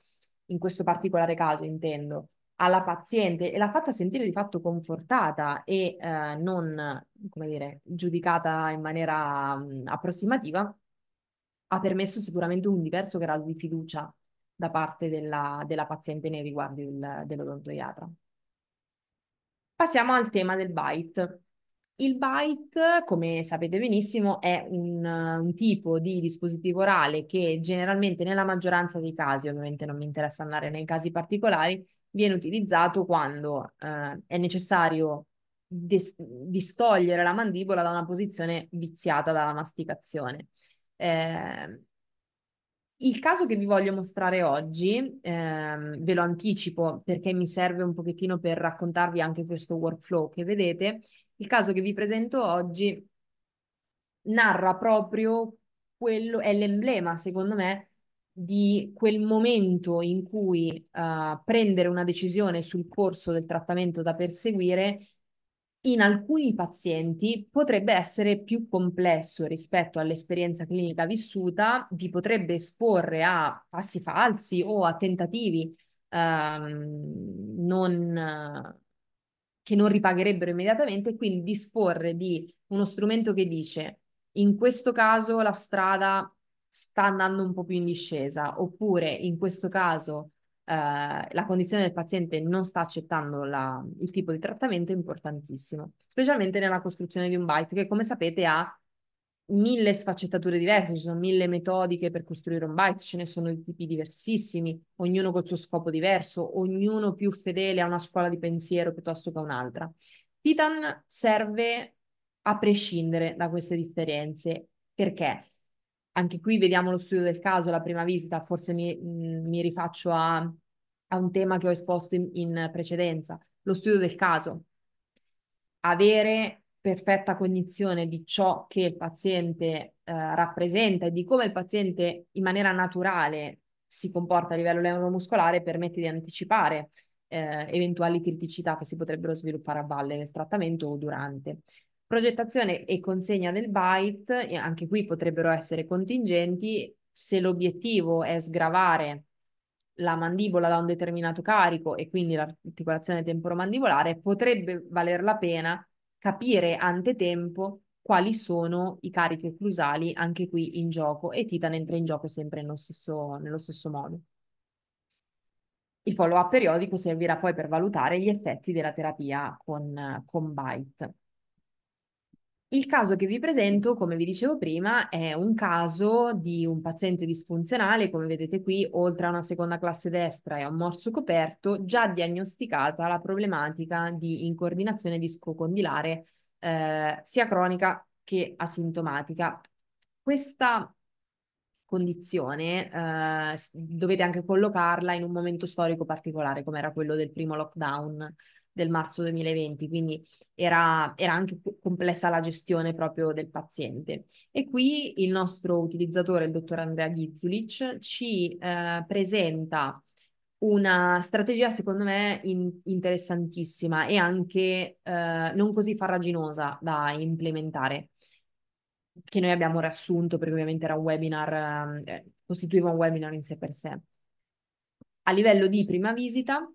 in questo particolare caso intendo, alla paziente e l'ha fatta sentire di fatto confortata e eh, non, come dire, giudicata in maniera mh, mm, approssimativa, ha permesso sicuramente un diverso grado di fiducia da parte della, della paziente nei riguardi del, dell'odontoiatra. Passiamo al tema del bite. Il bite, come sapete benissimo, è un, un, tipo di dispositivo orale che generalmente nella maggioranza dei casi, ovviamente non mi interessa andare nei casi particolari, viene utilizzato quando eh, è necessario dis- distogliere la mandibola da una posizione viziata dalla masticazione. Eh, il caso che vi voglio mostrare oggi, ehm, ve lo anticipo perché mi serve un pochettino per raccontarvi anche questo workflow che vedete, il caso che vi presento oggi narra proprio quello, è l'emblema secondo me di quel momento in cui uh, prendere una decisione sul corso del trattamento da perseguire in alcuni pazienti potrebbe essere più complesso rispetto all'esperienza clinica vissuta, vi potrebbe esporre a passi falsi o a tentativi ehm, non, che non ripagherebbero immediatamente, quindi disporre di uno strumento che dice in questo caso la strada sta andando un po' più in discesa oppure in questo caso eh, la condizione del paziente non sta accettando la, il tipo di trattamento è importantissimo, specialmente nella costruzione di un byte che come sapete ha mille sfaccettature diverse, ci sono mille metodiche per costruire un byte, ce ne sono di tipi diversissimi, ognuno col suo scopo diverso, ognuno più fedele a una scuola di pensiero piuttosto che a un'altra. Titan serve a prescindere da queste differenze, perché? Anche qui vediamo lo studio del caso, la prima visita, forse mi, mm, mi rifaccio a a un tema che ho esposto in, in precedenza, lo studio del caso. Avere perfetta cognizione di ciò che il paziente eh, rappresenta e di come il paziente in maniera naturale si comporta a livello neuromuscolare permette di anticipare eh, eventuali criticità che si potrebbero sviluppare a valle del trattamento o durante. Progettazione e consegna del byte, anche qui potrebbero essere contingenti, se l'obiettivo è sgravare la mandibola da un determinato carico e quindi l'articolazione temporomandibolare, potrebbe valer la pena capire antetempo quali sono i carichi occlusali anche qui in gioco e Titan entra in gioco sempre nello stesso, nello stesso modo. Il follow-up periodico servirà poi per valutare gli effetti della terapia con, con Byte. Il caso che vi presento, come vi dicevo prima, è un caso di un paziente disfunzionale, come vedete qui, oltre a una seconda classe destra e a un morso coperto, già diagnosticata la problematica di incoordinazione discocondilare eh, sia cronica che asintomatica. Questa condizione eh, dovete anche collocarla in un momento storico particolare, come era quello del primo lockdown del marzo 2020, quindi era, era anche complessa la gestione proprio del paziente. E qui il nostro utilizzatore, il dottor Andrea Ghizulic, ci eh, presenta una strategia secondo me in- interessantissima e anche eh, non così farraginosa da implementare, che noi abbiamo riassunto perché ovviamente era un webinar, ehm, eh, costituiva un webinar in sé per sé. A livello di prima visita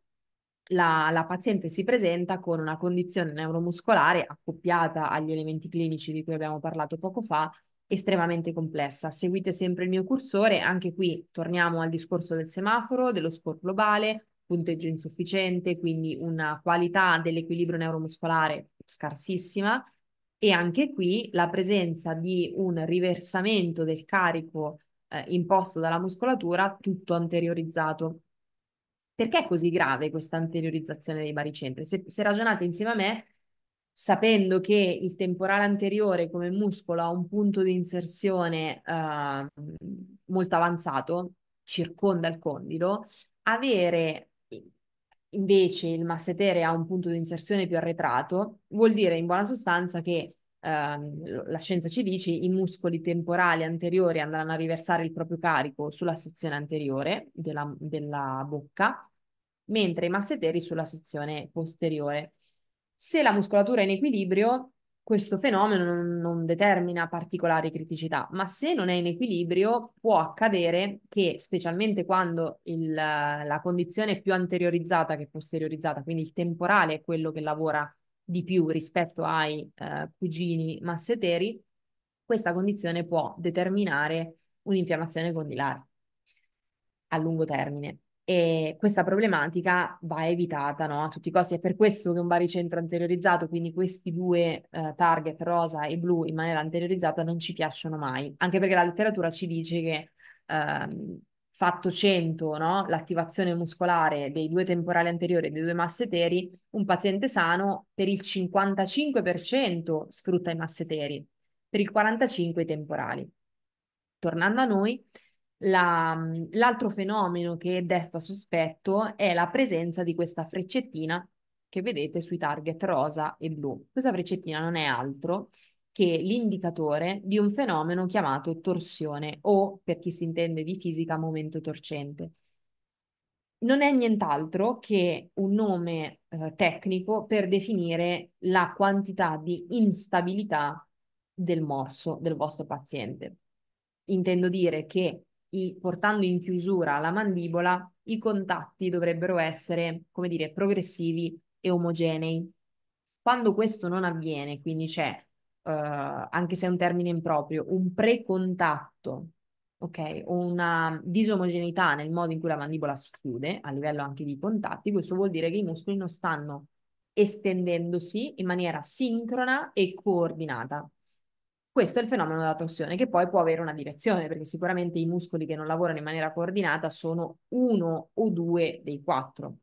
la, la, paziente si presenta con una condizione neuromuscolare accoppiata agli elementi clinici di cui abbiamo parlato poco fa, estremamente complessa. Seguite sempre il mio cursore, anche qui torniamo al discorso del semaforo, dello score globale, punteggio insufficiente, quindi una qualità dell'equilibrio neuromuscolare scarsissima e anche qui la presenza di un riversamento del carico eh, imposto dalla muscolatura tutto anteriorizzato perché è così grave questa anteriorizzazione dei baricentri? Se, se ragionate insieme a me, sapendo che il temporale anteriore come muscolo ha un punto di inserzione eh, molto avanzato, circonda il condilo, avere invece il massetere ha un punto di inserzione più arretrato, vuol dire in buona sostanza che Ehm, la scienza ci dice, i muscoli temporali anteriori andranno a riversare il proprio carico sulla sezione anteriore della, della bocca, mentre i masseteri sulla sezione posteriore. Se la muscolatura è in equilibrio, questo fenomeno non, non, determina particolari criticità, ma se non è in equilibrio può accadere che, specialmente quando il, la condizione è più anteriorizzata che posteriorizzata, quindi il temporale è quello che lavora di più rispetto ai eh, cugini masseteri, questa condizione può determinare un'infiammazione condilare a lungo termine. E questa problematica va evitata no? a tutti i costi. È per questo che un baricentro anteriorizzato, quindi questi due eh, target rosa e blu in maniera anteriorizzata, non ci piacciono mai, anche perché la letteratura ci dice che ehm, fatto 100, no? l'attivazione muscolare dei due temporali anteriori e dei due masseteri, un paziente sano per il 55% sfrutta i masseteri, per il 45% i temporali. Tornando a noi, la, l'altro fenomeno che desta sospetto è la presenza di questa freccettina che vedete sui target rosa e blu. Questa freccettina non è altro che l'indicatore di un fenomeno chiamato torsione o, per chi si intende di fisica, momento torcente. Non è nient'altro che un nome eh, tecnico per definire la quantità di instabilità del morso del vostro paziente. Intendo dire che i, portando in chiusura la mandibola, i contatti dovrebbero essere, come dire, progressivi e omogenei. Quando questo non avviene, quindi c'è eh, anche se è un termine improprio, un precontatto, ok? Una disomogeneità nel modo in cui la mandibola si chiude a livello anche di contatti, questo vuol dire che i muscoli non stanno estendendosi in maniera sincrona e coordinata. Questo è il fenomeno della torsione, che poi può avere una direzione, perché sicuramente i muscoli che non lavorano in maniera coordinata sono uno o due dei quattro.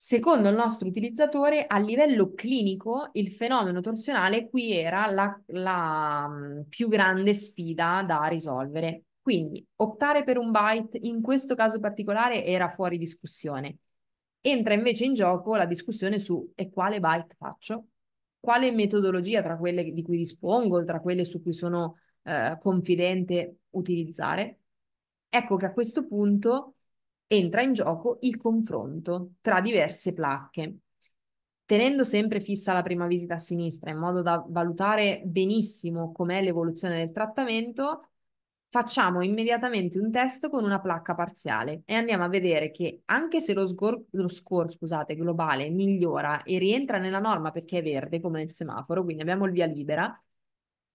Secondo il nostro utilizzatore, a livello clinico, il fenomeno torsionale qui era la, la più grande sfida da risolvere. Quindi optare per un byte in questo caso particolare era fuori discussione. Entra invece in gioco la discussione su e quale byte faccio, quale metodologia tra quelle di cui dispongo, tra quelle su cui sono eh, confidente utilizzare. Ecco che a questo punto entra in gioco il confronto tra diverse placche. Tenendo sempre fissa la prima visita a sinistra in modo da valutare benissimo com'è l'evoluzione del trattamento, facciamo immediatamente un test con una placca parziale e andiamo a vedere che anche se lo, sgor- lo score scusate, globale migliora e rientra nella norma perché è verde come nel semaforo, quindi abbiamo il via libera,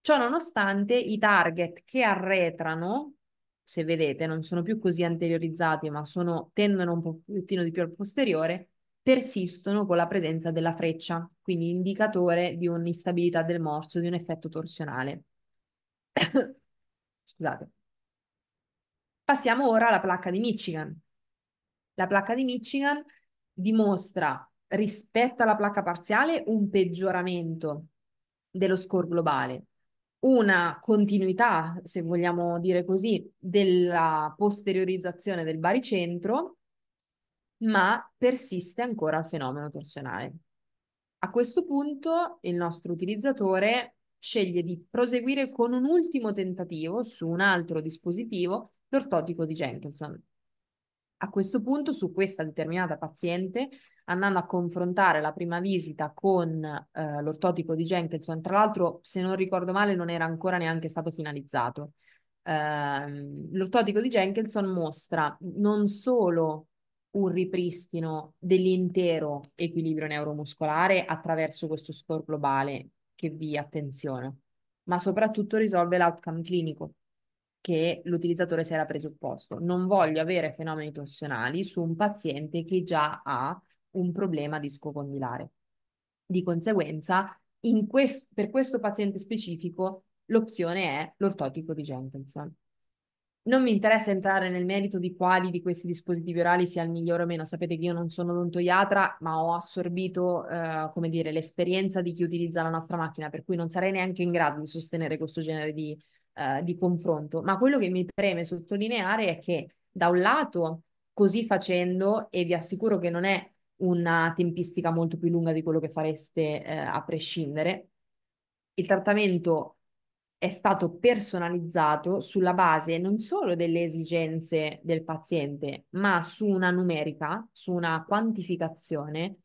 ciò nonostante i target che arretrano se vedete, non sono più così anteriorizzati, ma sono, tendono un pochettino di più al posteriore, persistono con la presenza della freccia, quindi indicatore di un'instabilità del morso, di un effetto torsionale. Scusate. Passiamo ora alla placca di Michigan. La placca di Michigan dimostra rispetto alla placca parziale un peggioramento dello score globale una continuità, se vogliamo dire così, della posteriorizzazione del baricentro, ma persiste ancora il fenomeno torsionale. A questo punto il nostro utilizzatore sceglie di proseguire con un ultimo tentativo su un altro dispositivo, l'ortotico di Jenkinson, a questo punto, su questa determinata paziente, andando a confrontare la prima visita con eh, l'ortotipo di Jenkinson, tra l'altro, se non ricordo male, non era ancora neanche stato finalizzato. Eh, l'ortotipo di Jenkinson mostra non solo un ripristino dell'intero equilibrio neuromuscolare attraverso questo score globale che vi attenziona, ma soprattutto risolve l'outcome clinico che l'utilizzatore si era presupposto. Non voglio avere fenomeni torsionali su un paziente che già ha un problema discocondilare. Di conseguenza, quest- per questo paziente specifico, l'opzione è l'ortotico di Jenkinson. Non mi interessa entrare nel merito di quali di questi dispositivi orali sia il migliore o meno. Sapete che io non sono odontoiatra, ma ho assorbito, eh, come dire, l'esperienza di chi utilizza la nostra macchina, per cui non sarei neanche in grado di sostenere questo genere di eh, di confronto. Ma quello che mi preme sottolineare è che da un lato, così facendo, e vi assicuro che non è una tempistica molto più lunga di quello che fareste eh, a prescindere, il trattamento è stato personalizzato sulla base non solo delle esigenze del paziente, ma su una numerica, su una quantificazione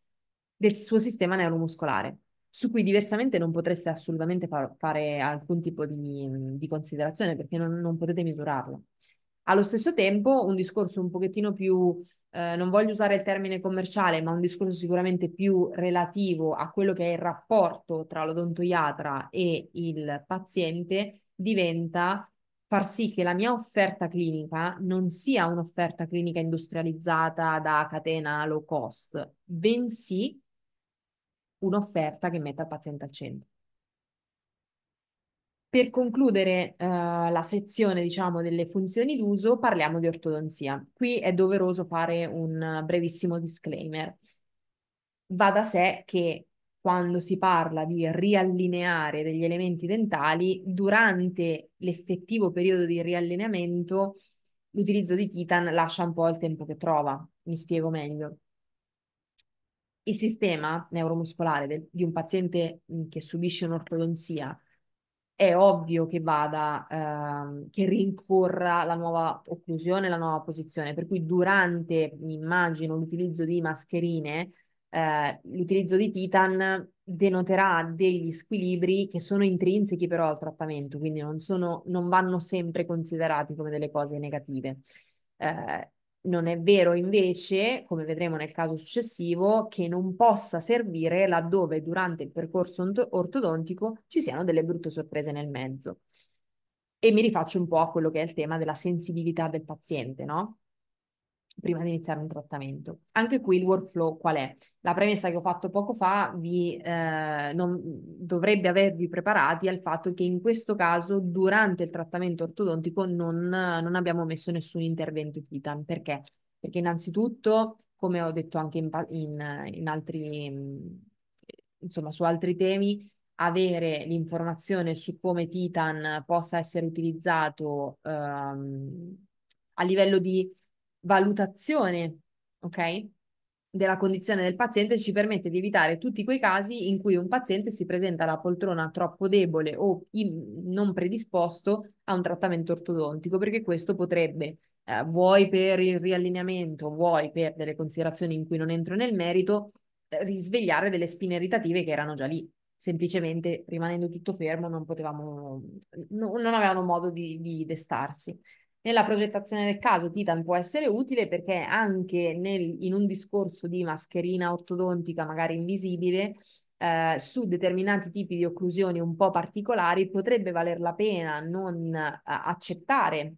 del suo sistema neuromuscolare su cui diversamente non potreste assolutamente far, fare alcun tipo di, mhmm, di considerazione perché non, non, potete misurarlo. Allo stesso tempo, un discorso un pochettino più, eh, non voglio usare il termine commerciale, ma un discorso sicuramente più relativo a quello che è il rapporto tra l'odontoiatra e il paziente, diventa far sì che la mia offerta clinica non sia un'offerta clinica industrializzata da catena low cost, bensì un'offerta che metta il paziente al centro. Per concludere eh, la sezione, diciamo, delle funzioni d'uso, parliamo di ortodonzia. Qui è doveroso fare un brevissimo disclaimer. Va da sé che quando si parla di riallineare degli elementi dentali, durante l'effettivo periodo di riallineamento, l'utilizzo di Titan lascia un po' il tempo che trova. Mi spiego meglio il sistema neuromuscolare del, di un paziente che subisce un'ortodonzia è ovvio che vada, ehm, che rincorra la nuova occlusione, la nuova posizione, per cui durante, mi immagino, l'utilizzo di mascherine, eh, l'utilizzo di Titan denoterà degli squilibri che sono intrinsechi però al trattamento, quindi non, sono, non vanno sempre considerati come delle cose negative. Eh, non è vero invece, come vedremo nel caso successivo, che non possa servire laddove durante il percorso ortodontico ci siano delle brutte sorprese nel mezzo. E mi rifaccio un po' a quello che è il tema della sensibilità del paziente, no? prima di iniziare un trattamento. Anche qui il workflow qual è? La premessa che ho fatto poco fa vi, eh, non, dovrebbe avervi preparati al fatto che in questo caso durante il trattamento ortodontico non, non abbiamo messo nessun intervento titan. Perché? Perché innanzitutto, come ho detto anche in, in, in altri, insomma, su altri temi, avere l'informazione su come Titan possa essere utilizzato ehm, a livello di valutazione, ok? della condizione del paziente ci permette di evitare tutti quei casi in cui un paziente si presenta alla poltrona troppo debole o non predisposto a un trattamento ortodontico, perché questo potrebbe, eh, vuoi per il riallineamento, vuoi per delle considerazioni in cui non entro nel merito, eh, risvegliare delle spine irritative che erano già lì. Semplicemente rimanendo tutto fermo non potevamo, no, non avevano modo di, di destarsi. Nella progettazione del caso Titan può essere utile perché anche nel, in un discorso di mascherina ortodontica magari invisibile, eh, su determinati tipi di occlusioni un po' particolari potrebbe valer la pena non eh, accettare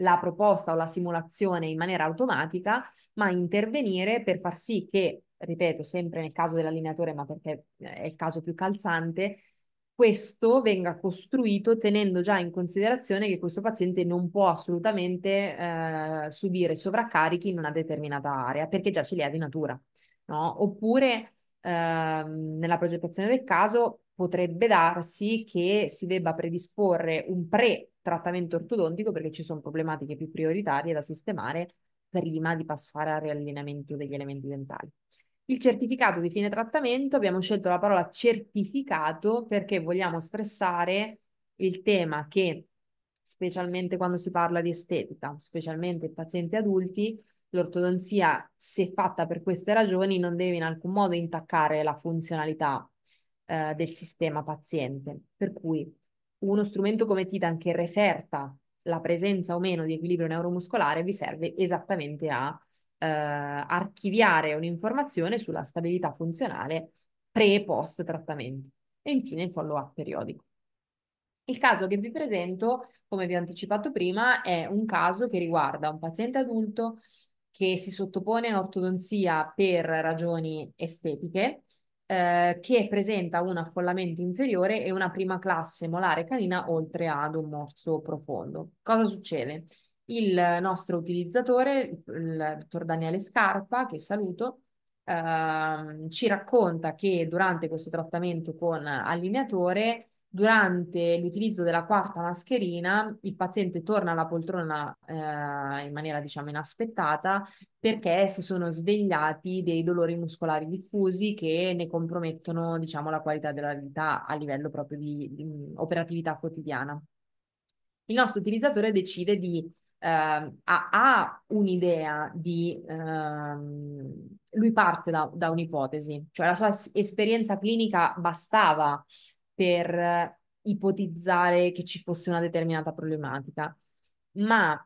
la proposta o la simulazione in maniera automatica, ma intervenire per far sì che, ripeto, sempre nel caso dell'allineatore, ma perché eh, è il caso più calzante, questo venga costruito tenendo già in considerazione che questo paziente non può assolutamente eh, subire sovraccarichi in una determinata area perché già ce li ha di natura. No? Oppure eh, nella progettazione del caso potrebbe darsi che si debba predisporre un pre-trattamento ortodontico perché ci sono problematiche più prioritarie da sistemare prima di passare al riallineamento degli elementi dentali. Il certificato di fine trattamento, abbiamo scelto la parola certificato perché vogliamo stressare il tema che, specialmente quando si parla di estetica, specialmente in pazienti adulti, l'ortodonzia, se fatta per queste ragioni, non deve in alcun modo intaccare la funzionalità eh, del sistema paziente. Per cui uno strumento come Titan che referta la presenza o meno di equilibrio neuromuscolare vi serve esattamente a eh, archiviare un'informazione sulla stabilità funzionale pre e post trattamento e infine il follow-up periodico. Il caso che vi presento, come vi ho anticipato prima, è un caso che riguarda un paziente adulto che si sottopone a ortodonzia per ragioni estetiche, eh, che presenta un affollamento inferiore e una prima classe molare canina oltre ad un morso profondo. Cosa succede? il nostro utilizzatore, il dottor Daniele Scarpa, che saluto, eh, ci racconta che durante questo trattamento con allineatore, durante l'utilizzo della quarta mascherina, il paziente torna alla poltrona eh, in maniera diciamo inaspettata perché si sono svegliati dei dolori muscolari diffusi che ne compromettono diciamo la qualità della vita a livello proprio di, di operatività quotidiana. Il nostro utilizzatore decide di eh, ha, ha, un'idea di... Ehm, lui parte da, da, un'ipotesi, cioè la sua esperienza clinica bastava per ipotizzare che ci fosse una determinata problematica, ma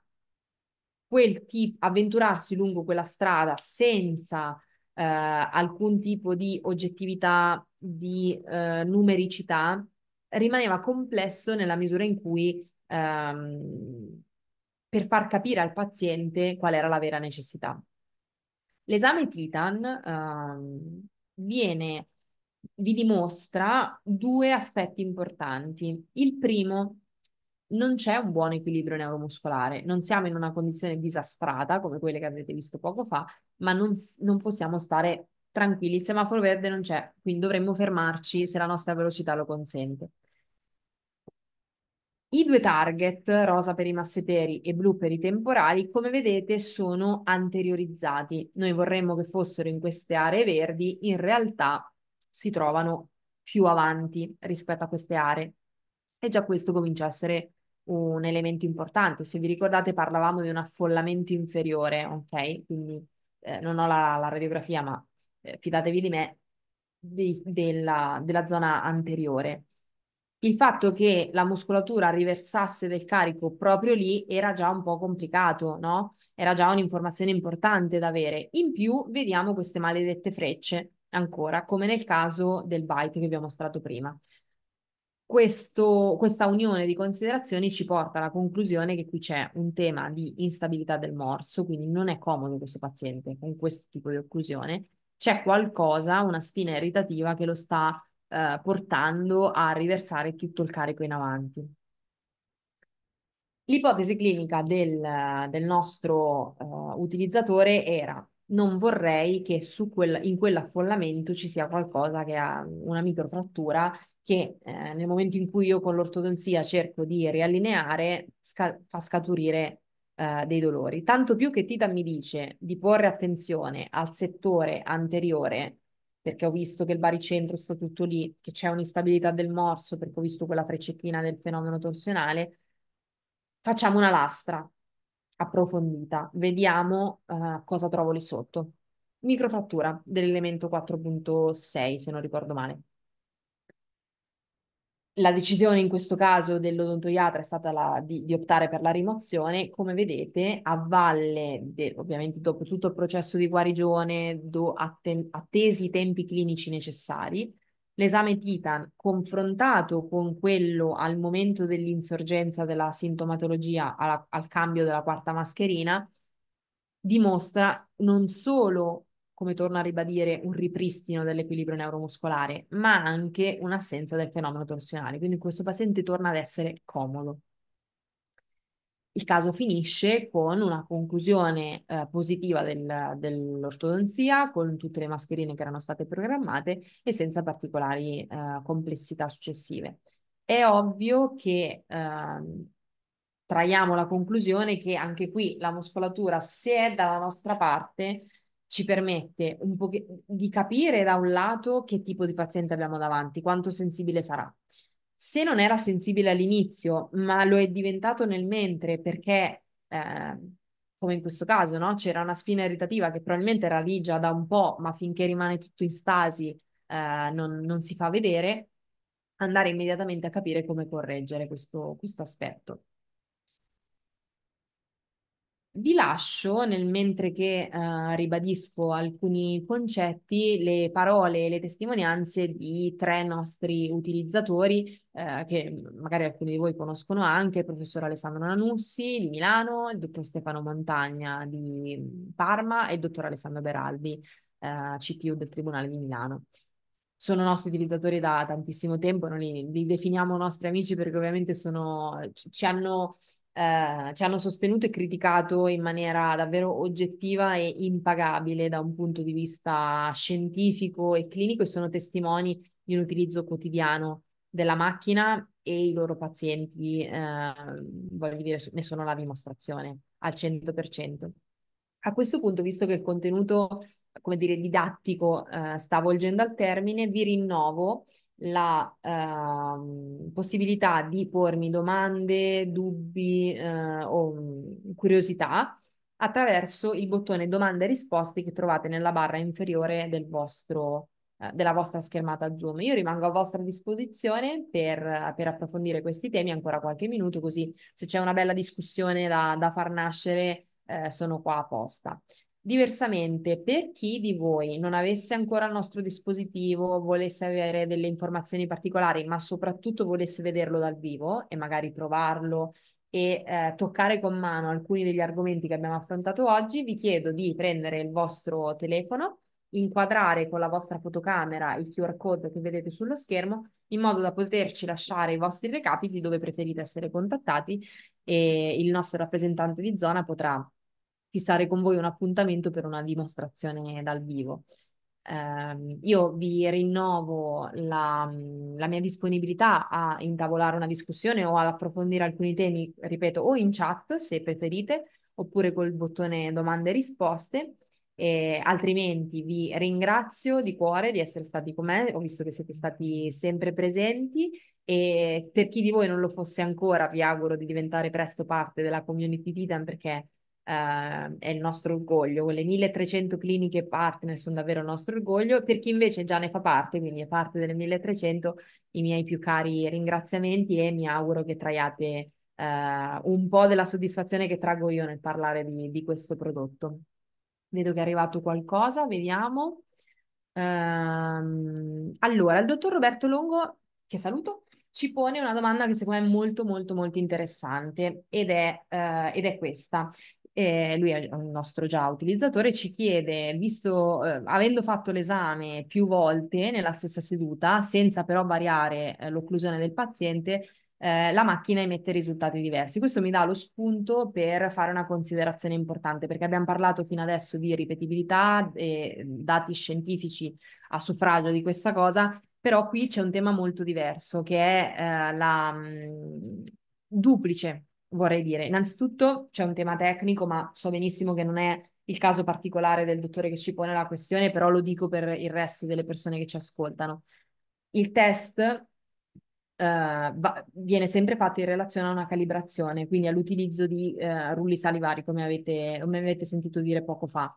quel tipo, avventurarsi lungo quella strada senza eh, alcun tipo di oggettività, di eh, numericità, rimaneva complesso nella misura in cui ehm, per far capire al paziente qual era la vera necessità. L'esame Titan uh, viene, vi dimostra due aspetti importanti. Il primo, non c'è un buon equilibrio neuromuscolare, non siamo in una condizione disastrata come quelle che avete visto poco fa, ma non, non possiamo stare tranquilli, il semaforo verde non c'è, quindi dovremmo fermarci se la nostra velocità lo consente. I due target, rosa per i masseteri e blu per i temporali, come vedete sono anteriorizzati. Noi vorremmo che fossero in queste aree verdi, in realtà si trovano più avanti rispetto a queste aree. E già questo comincia a essere un elemento importante. Se vi ricordate parlavamo di un affollamento inferiore, ok? Quindi eh, non ho la, la radiografia, ma eh, fidatevi di me, di, della, della zona anteriore il fatto che la muscolatura riversasse del carico proprio lì era già un po' complicato, no? Era già un'informazione importante da avere. In più vediamo queste maledette frecce ancora, come nel caso del bite che vi ho mostrato prima. Questo, questa unione di considerazioni ci porta alla conclusione che qui c'è un tema di instabilità del morso, quindi non è comodo questo paziente con questo tipo di occlusione, c'è qualcosa, una spina irritativa che lo sta eh, portando a riversare tutto il carico in avanti. L'ipotesi clinica del, del nostro uh, utilizzatore era non vorrei che quel, in quell'affollamento ci sia qualcosa che ha una microfrattura che eh, nel momento in cui io con l'ortodonzia cerco di riallineare sca- fa scaturire eh, dei dolori. Tanto più che Tita mi dice di porre attenzione al settore anteriore perché ho visto che il baricentro sta tutto lì, che c'è un'instabilità del morso, perché ho visto quella freccettina del fenomeno torsionale, facciamo una lastra approfondita, vediamo uh, cosa trovo lì sotto. Microfrattura dell'elemento 4.6, se non ricordo male la decisione in questo caso dell'odontoiatra è stata la, di, di, optare per la rimozione, come vedete a valle, de, ovviamente dopo tutto il processo di guarigione, do, atten, attesi i tempi clinici necessari, l'esame Titan confrontato con quello al momento dell'insorgenza della sintomatologia alla, al cambio della quarta mascherina dimostra non solo come torno a ribadire, un ripristino dell'equilibrio neuromuscolare, ma anche un'assenza del fenomeno torsionale. Quindi questo paziente torna ad essere comodo. Il caso finisce con una conclusione eh, positiva del, dell'ortodonzia, con tutte le mascherine che erano state programmate e senza particolari eh, complessità successive. È ovvio che eh, traiamo la conclusione che anche qui la muscolatura, se è dalla nostra parte, ci permette un po' di capire da un lato che tipo di paziente abbiamo davanti, quanto sensibile sarà. Se non era sensibile all'inizio, ma lo è diventato nel mentre perché, eh, come in questo caso, no? c'era una spina irritativa che probabilmente era lì già da un po', ma finché rimane tutto in stasi eh, non, non, si fa vedere, andare immediatamente a capire come correggere questo, questo aspetto. Vi lascio, nel mentre che eh, ribadisco alcuni concetti, le parole e le testimonianze di tre nostri utilizzatori, eh, che magari alcuni di voi conoscono anche, il professor Alessandro Nanussi di Milano, il dottor Stefano Montagna di Parma e il dottor Alessandro Beraldi, eh, CTU del Tribunale di Milano sono nostri utilizzatori da tantissimo tempo, non li, li, definiamo nostri amici perché ovviamente sono, ci hanno eh, ci hanno sostenuto e criticato in maniera davvero oggettiva e impagabile da un punto di vista scientifico e clinico e sono testimoni di un utilizzo quotidiano della macchina e i loro pazienti, eh, voglio dire, ne sono la dimostrazione al 100%. A questo punto, visto che il contenuto, come dire, didattico eh, sta volgendo al termine, vi rinnovo la eh, possibilità di pormi domande, dubbi eh, o mm, curiosità attraverso il bottone domande e risposte che trovate nella barra inferiore del vostro, eh, della vostra schermata Zoom. Io rimango a vostra disposizione per, per, approfondire questi temi ancora qualche minuto, così se c'è una bella discussione da, da far nascere eh, sono qua apposta. Diversamente, per chi di voi non avesse ancora il nostro dispositivo, volesse avere delle informazioni particolari, ma soprattutto volesse vederlo dal vivo e magari provarlo e eh, toccare con mano alcuni degli argomenti che abbiamo affrontato oggi, vi chiedo di prendere il vostro telefono, inquadrare con la vostra fotocamera il QR code che vedete sullo schermo, in modo da poterci lasciare i vostri recapiti dove preferite essere contattati e il nostro rappresentante di zona potrà fissare con voi un appuntamento per una dimostrazione dal vivo. Eh, io vi rinnovo la, la, mia disponibilità a intavolare una discussione o ad approfondire alcuni temi, ripeto, o in chat se preferite, oppure col bottone domande e risposte. E altrimenti vi ringrazio di cuore di essere stati con me, ho visto che siete stati sempre presenti e per chi di voi non lo fosse ancora vi auguro di diventare presto parte della community Titan perché eh, è il nostro orgoglio, quelle 1300 cliniche partner sono davvero il nostro orgoglio, per chi invece già ne fa parte, quindi è parte delle 1300, i miei più cari ringraziamenti e mi auguro che traiate eh, un po' della soddisfazione che traggo io nel parlare di, di questo prodotto. Vedo che è arrivato qualcosa, vediamo. Ehm, allora, il dottor Roberto Longo, che saluto, ci pone una domanda che secondo me è molto molto molto interessante ed è, eh, ed è questa eh, lui è un nostro già utilizzatore, ci chiede, visto, eh, avendo fatto l'esame più volte nella stessa seduta, senza però variare eh, l'occlusione del paziente, eh, la macchina emette risultati diversi. Questo mi dà lo spunto per fare una considerazione importante, perché abbiamo parlato fino adesso di ripetibilità e eh, dati scientifici a suffragio di questa cosa, però qui c'è un tema molto diverso che è eh, la mh, mm, duplice vorrei dire? Innanzitutto c'è un tema tecnico, ma so benissimo che non è il caso particolare del dottore che ci pone la questione, però lo dico per il resto delle persone che ci ascoltano. Il test Uh, va, viene sempre fatto in relazione a una calibrazione, quindi all'utilizzo di uh, rulli salivari, come avete, come avete, sentito dire poco fa.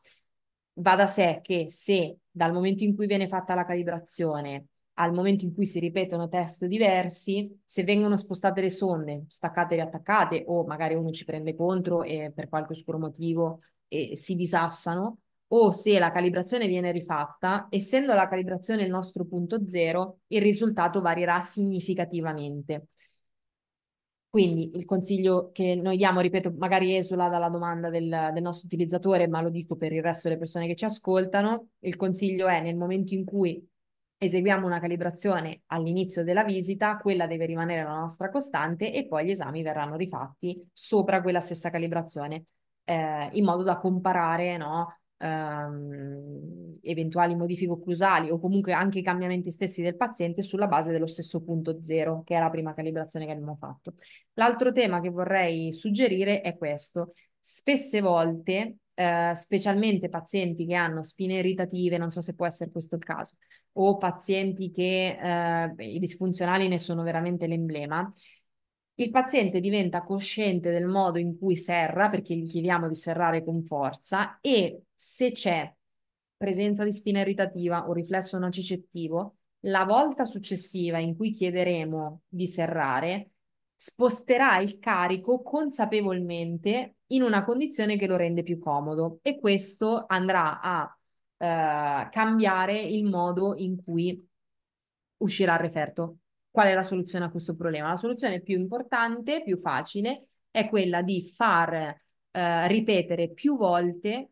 Va da sé che se dal momento in cui viene fatta la calibrazione al momento in cui si ripetono test diversi, se vengono spostate le sonde, staccate e riattaccate, o magari uno ci prende contro e per qualche oscuro motivo e si disassano, o se la calibrazione viene rifatta, essendo la calibrazione il nostro punto zero, il risultato varierà significativamente. Quindi il consiglio che noi diamo, ripeto, magari esula dalla domanda del, del, nostro utilizzatore, ma lo dico per il resto delle persone che ci ascoltano, il consiglio è nel momento in cui eseguiamo una calibrazione all'inizio della visita, quella deve rimanere la nostra costante e poi gli esami verranno rifatti sopra quella stessa calibrazione, eh, in modo da comparare no, ehm, eventuali modifiche occlusali o comunque anche i cambiamenti stessi del paziente sulla base dello stesso punto zero, che è la prima calibrazione che abbiamo fatto. L'altro tema che vorrei suggerire è questo. Spesse volte eh, specialmente pazienti che hanno spine irritative, non so se può essere questo il caso, o pazienti che eh, i disfunzionali ne sono veramente l'emblema, il paziente diventa cosciente del modo in cui serra, perché gli chiediamo di serrare con forza, e se c'è presenza di spina irritativa o riflesso nocicettivo, la volta successiva in cui chiederemo di serrare, sposterà il carico consapevolmente in una condizione che lo rende più comodo e questo andrà a eh, cambiare il modo in cui uscirà il referto. Qual è la soluzione a questo problema? La soluzione più importante, più facile, è quella di far eh, ripetere più volte,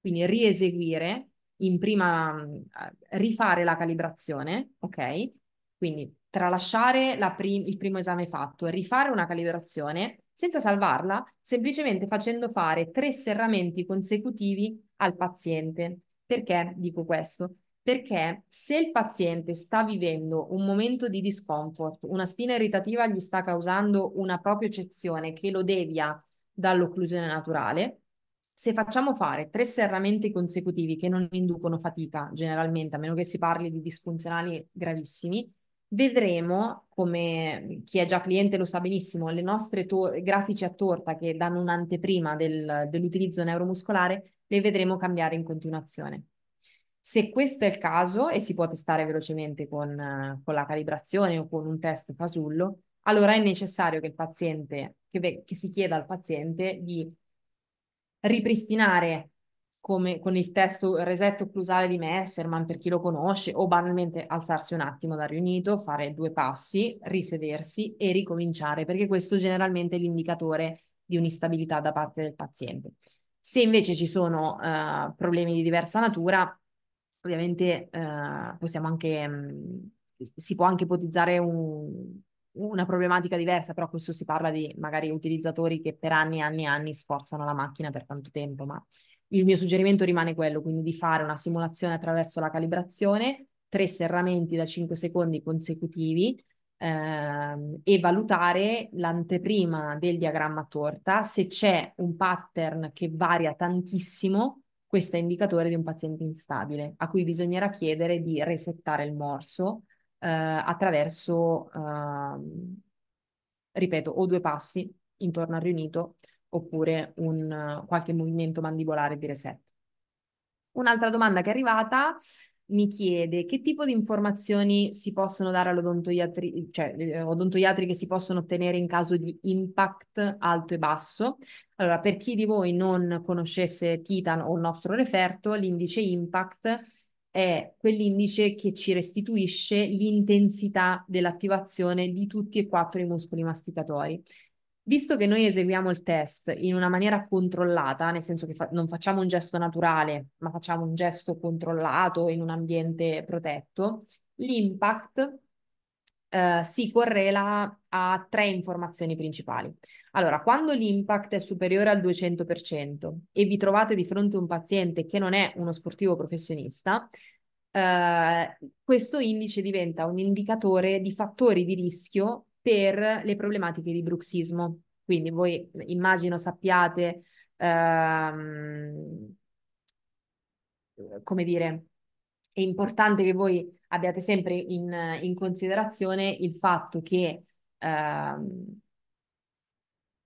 quindi rieseguire in prima, mm, rifare la calibrazione, ok? Quindi tralasciare prim- il primo esame fatto e rifare una calibrazione senza salvarla, semplicemente facendo fare tre serramenti consecutivi al paziente. Perché dico questo? Perché se il paziente sta vivendo un momento di discomfort, una spina irritativa gli sta causando una propria eccezione che lo devia dall'occlusione naturale, se facciamo fare tre serramenti consecutivi che non inducono fatica generalmente, a meno che si parli di disfunzionali gravissimi, vedremo come chi è già cliente lo sa benissimo, le nostre to- grafici a torta che danno un'anteprima del, dell'utilizzo neuromuscolare le vedremo cambiare in continuazione. Se questo è il caso, e si può testare velocemente con, con la calibrazione o con un test fasullo, allora è necessario che il paziente, che, che si chieda al paziente di ripristinare come con il testo resetto occlusale di Messerman, per chi lo conosce, o banalmente alzarsi un attimo da riunito, fare due passi, risedersi e ricominciare, perché questo generalmente è l'indicatore di un'instabilità da parte del paziente. Se invece ci sono uh, problemi di diversa natura, ovviamente uh, possiamo anche, mh, mm, si può anche ipotizzare un, una problematica diversa, però questo si parla di magari utilizzatori che per anni e anni e anni sforzano la macchina per tanto tempo, ma il mio suggerimento rimane quello, quindi di fare una simulazione attraverso la calibrazione, tre serramenti da 5 secondi consecutivi ehm, e valutare l'anteprima del diagramma torta, se c'è un pattern che varia tantissimo, questo è indicatore di un paziente instabile, a cui bisognerà chiedere di resettare il morso eh, attraverso, ehm, ripeto, o due passi intorno al riunito oppure un, eh, qualche movimento mandibolare di reset. Un'altra domanda che è arrivata mi chiede che tipo di informazioni si possono dare all'odontoiatri, cioè eh, odontoiatri che si possono ottenere in caso di impact alto e basso. Allora, per chi di voi non conoscesse Titan o il nostro referto, l'indice impact è quell'indice che ci restituisce l'intensità dell'attivazione di tutti e quattro i muscoli masticatori. Visto che noi eseguiamo il test in una maniera controllata, nel senso che fa- non facciamo un gesto naturale, ma facciamo un gesto controllato in un ambiente protetto, l'impact eh, si correla a tre informazioni principali. Allora, quando l'impact è superiore al 200% e vi trovate di fronte a un paziente che non è uno sportivo professionista, eh, questo indice diventa un indicatore di fattori di rischio per le problematiche di bruxismo. Quindi voi immagino sappiate, ehm, come dire, è importante che voi abbiate sempre in, in considerazione il fatto che ehm,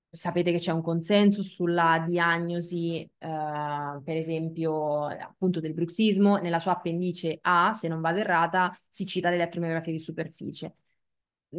sapete che c'è un consenso sulla diagnosi, eh, per esempio, appunto del bruxismo, nella sua appendice A, se non vado errata, si cita l'elettromiografia di superficie. È,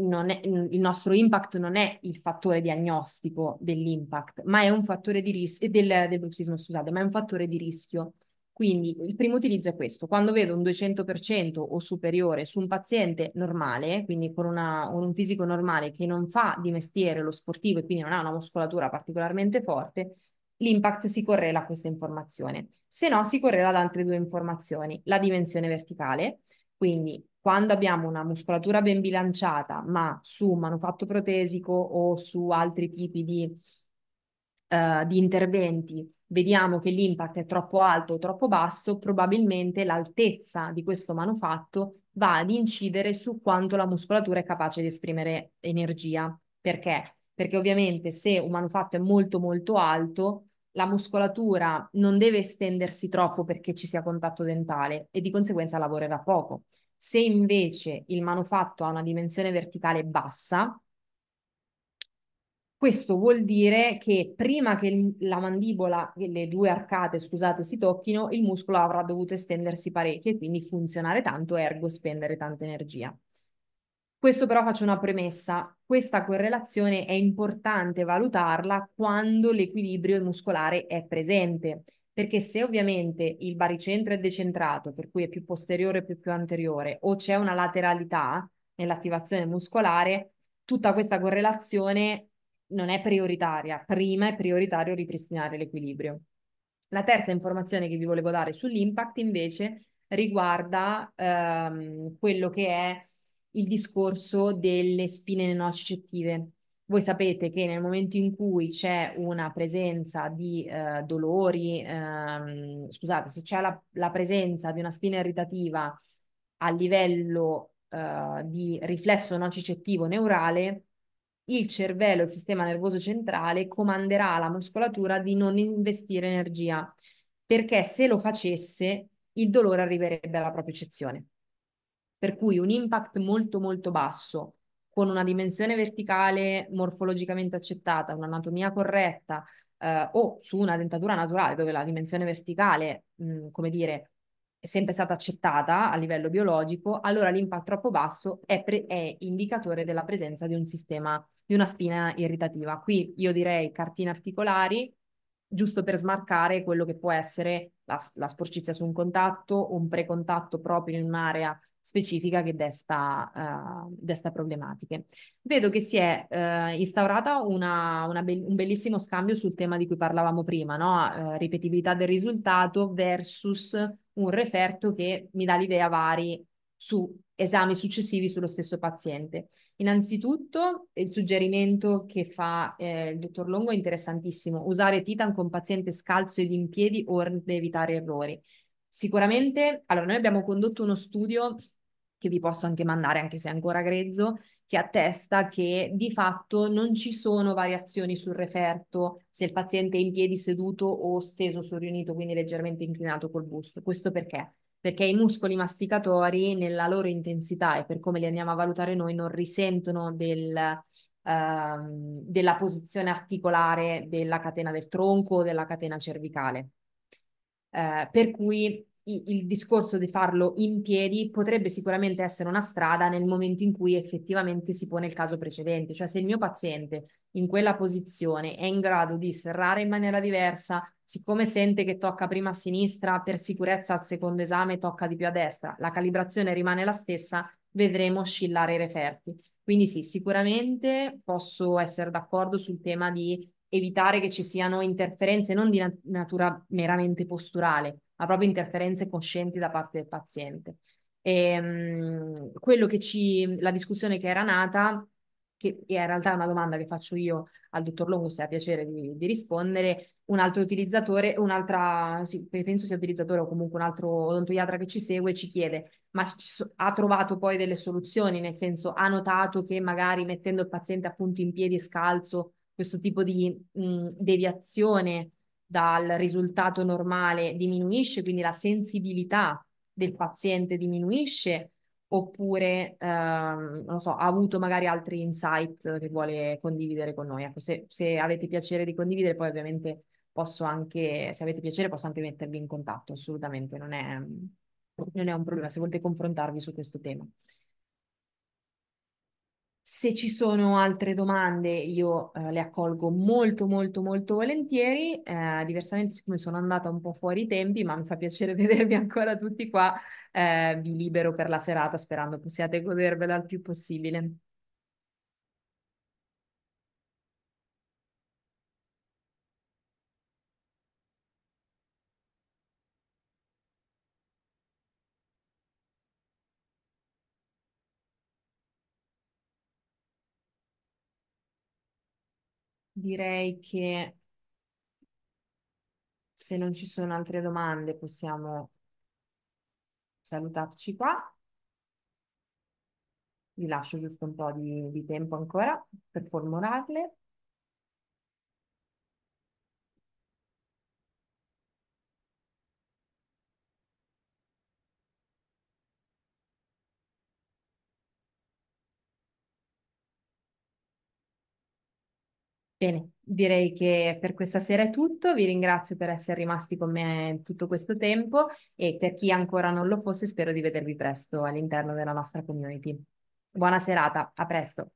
il nostro impact non è il fattore diagnostico dell'impact, ma è un fattore di rischio, del, del bruxismo, scusate, ma è un fattore di rischio. Quindi il primo utilizzo è questo, quando vedo un 200% o superiore su un paziente normale, quindi con una, un fisico normale che non fa di mestiere lo sportivo e quindi non ha una muscolatura particolarmente forte, l'impact si correla a questa informazione. Se no si correla ad altre due informazioni, la dimensione verticale, quindi quando abbiamo una muscolatura ben bilanciata ma su un manufatto protesico o su altri tipi di, uh, di interventi vediamo che l'impact è troppo alto o troppo basso, probabilmente l'altezza di questo manufatto va ad incidere su quanto la muscolatura è capace di esprimere energia. Perché? Perché ovviamente se un manufatto è molto molto alto, la muscolatura non deve estendersi troppo perché ci sia contatto dentale e di conseguenza lavorerà poco. Se invece il manufatto ha una dimensione verticale bassa, questo vuol dire che prima che la mandibola, le due arcate, scusate, si tocchino, il muscolo avrà dovuto estendersi parecchio e quindi funzionare tanto, ergo spendere tanta energia. Questo però faccio una premessa, questa correlazione è importante valutarla quando l'equilibrio muscolare è presente, perché se ovviamente il baricentro è decentrato, per cui è più posteriore più più anteriore, o c'è una lateralità nell'attivazione muscolare, tutta questa correlazione non è prioritaria, prima è prioritario ripristinare l'equilibrio. La terza informazione che vi volevo dare sull'impact invece riguarda ehm, quello che è il discorso delle spine nocicettive. Voi sapete che nel momento in cui c'è una presenza di eh, dolori, ehm, scusate, se c'è la, la, presenza di una spina irritativa a livello eh, di riflesso nocicettivo neurale, il cervello, il sistema nervoso centrale comanderà alla muscolatura di non investire energia, perché se lo facesse il dolore arriverebbe alla propria eccezione. Per cui un impact molto molto basso, con una dimensione verticale morfologicamente accettata, un'anatomia corretta eh, o su una dentatura naturale dove la dimensione verticale, mh, come dire, sempre stata accettata a livello biologico, allora l'impatto troppo basso è, pre- è indicatore della presenza di un sistema, di una spina irritativa. Qui io direi cartine articolari, giusto per smarcare quello che può essere la, la sporcizia su un contatto, un precontatto proprio in un'area specifica che desta, uh, desta problematiche. Vedo che si è uh, instaurata una, una be- un bellissimo scambio sul tema di cui parlavamo prima, no? uh, ripetibilità del risultato versus un referto che mi dà l'idea vari su esami successivi sullo stesso paziente. Innanzitutto il suggerimento che fa eh, il dottor Longo è interessantissimo, usare Titan con paziente scalzo ed in piedi onde evitare errori. Sicuramente, allora noi abbiamo condotto uno studio che vi posso anche mandare, anche se è ancora grezzo, che attesta che di fatto non ci sono variazioni sul referto se il paziente è in piedi seduto o steso sul riunito, quindi leggermente inclinato col busto. Questo perché? Perché i muscoli masticatori nella loro intensità e per come li andiamo a valutare noi non risentono del, ehm, della posizione articolare della catena del tronco o della catena cervicale. Eh, per cui il discorso di farlo in piedi potrebbe sicuramente essere una strada nel momento in cui effettivamente si pone il caso precedente, cioè se il mio paziente in quella posizione è in grado di serrare in maniera diversa, siccome sente che tocca prima a sinistra, per sicurezza al secondo esame tocca di più a destra, la calibrazione rimane la stessa, vedremo oscillare i referti. Quindi sì, sicuramente posso essere d'accordo sul tema di evitare che ci siano interferenze non di natura meramente posturale, ma proprio interferenze coscienti da parte del paziente. E, ehm, mh, quello che ci, la discussione che era nata, che in realtà è una domanda che faccio io al dottor Longo se ha piacere di, di rispondere, un altro utilizzatore, un'altra, sì, penso sia utilizzatore o comunque un altro odontoiatra che ci segue ci chiede, ma ha trovato poi delle soluzioni, nel senso ha notato che magari mettendo il paziente appunto in piedi scalzo questo tipo di mh, deviazione dal risultato normale diminuisce, quindi la sensibilità del paziente diminuisce, oppure ehm, non so, ha avuto magari altri insight che vuole condividere con noi. Ecco, se, se, avete piacere di condividere, poi ovviamente posso anche, se avete piacere, posso anche mettervi in contatto, assolutamente, non è, non è un problema se volete confrontarvi su questo tema. Se ci sono altre domande io eh, le accolgo molto molto molto volentieri, eh, diversamente siccome sono andata un po' fuori i tempi, ma mi fa piacere vedervi ancora tutti qua, eh, vi libero per la serata sperando possiate godervela il più possibile. direi che se non ci sono altre domande possiamo salutarci qua. Vi lascio giusto un po' di, di tempo ancora per formularle. Bene, direi che per questa sera è tutto. Vi ringrazio per essere rimasti con me tutto questo tempo e per chi ancora non lo fosse, spero di vedervi presto all'interno della nostra community. Buona serata, a presto.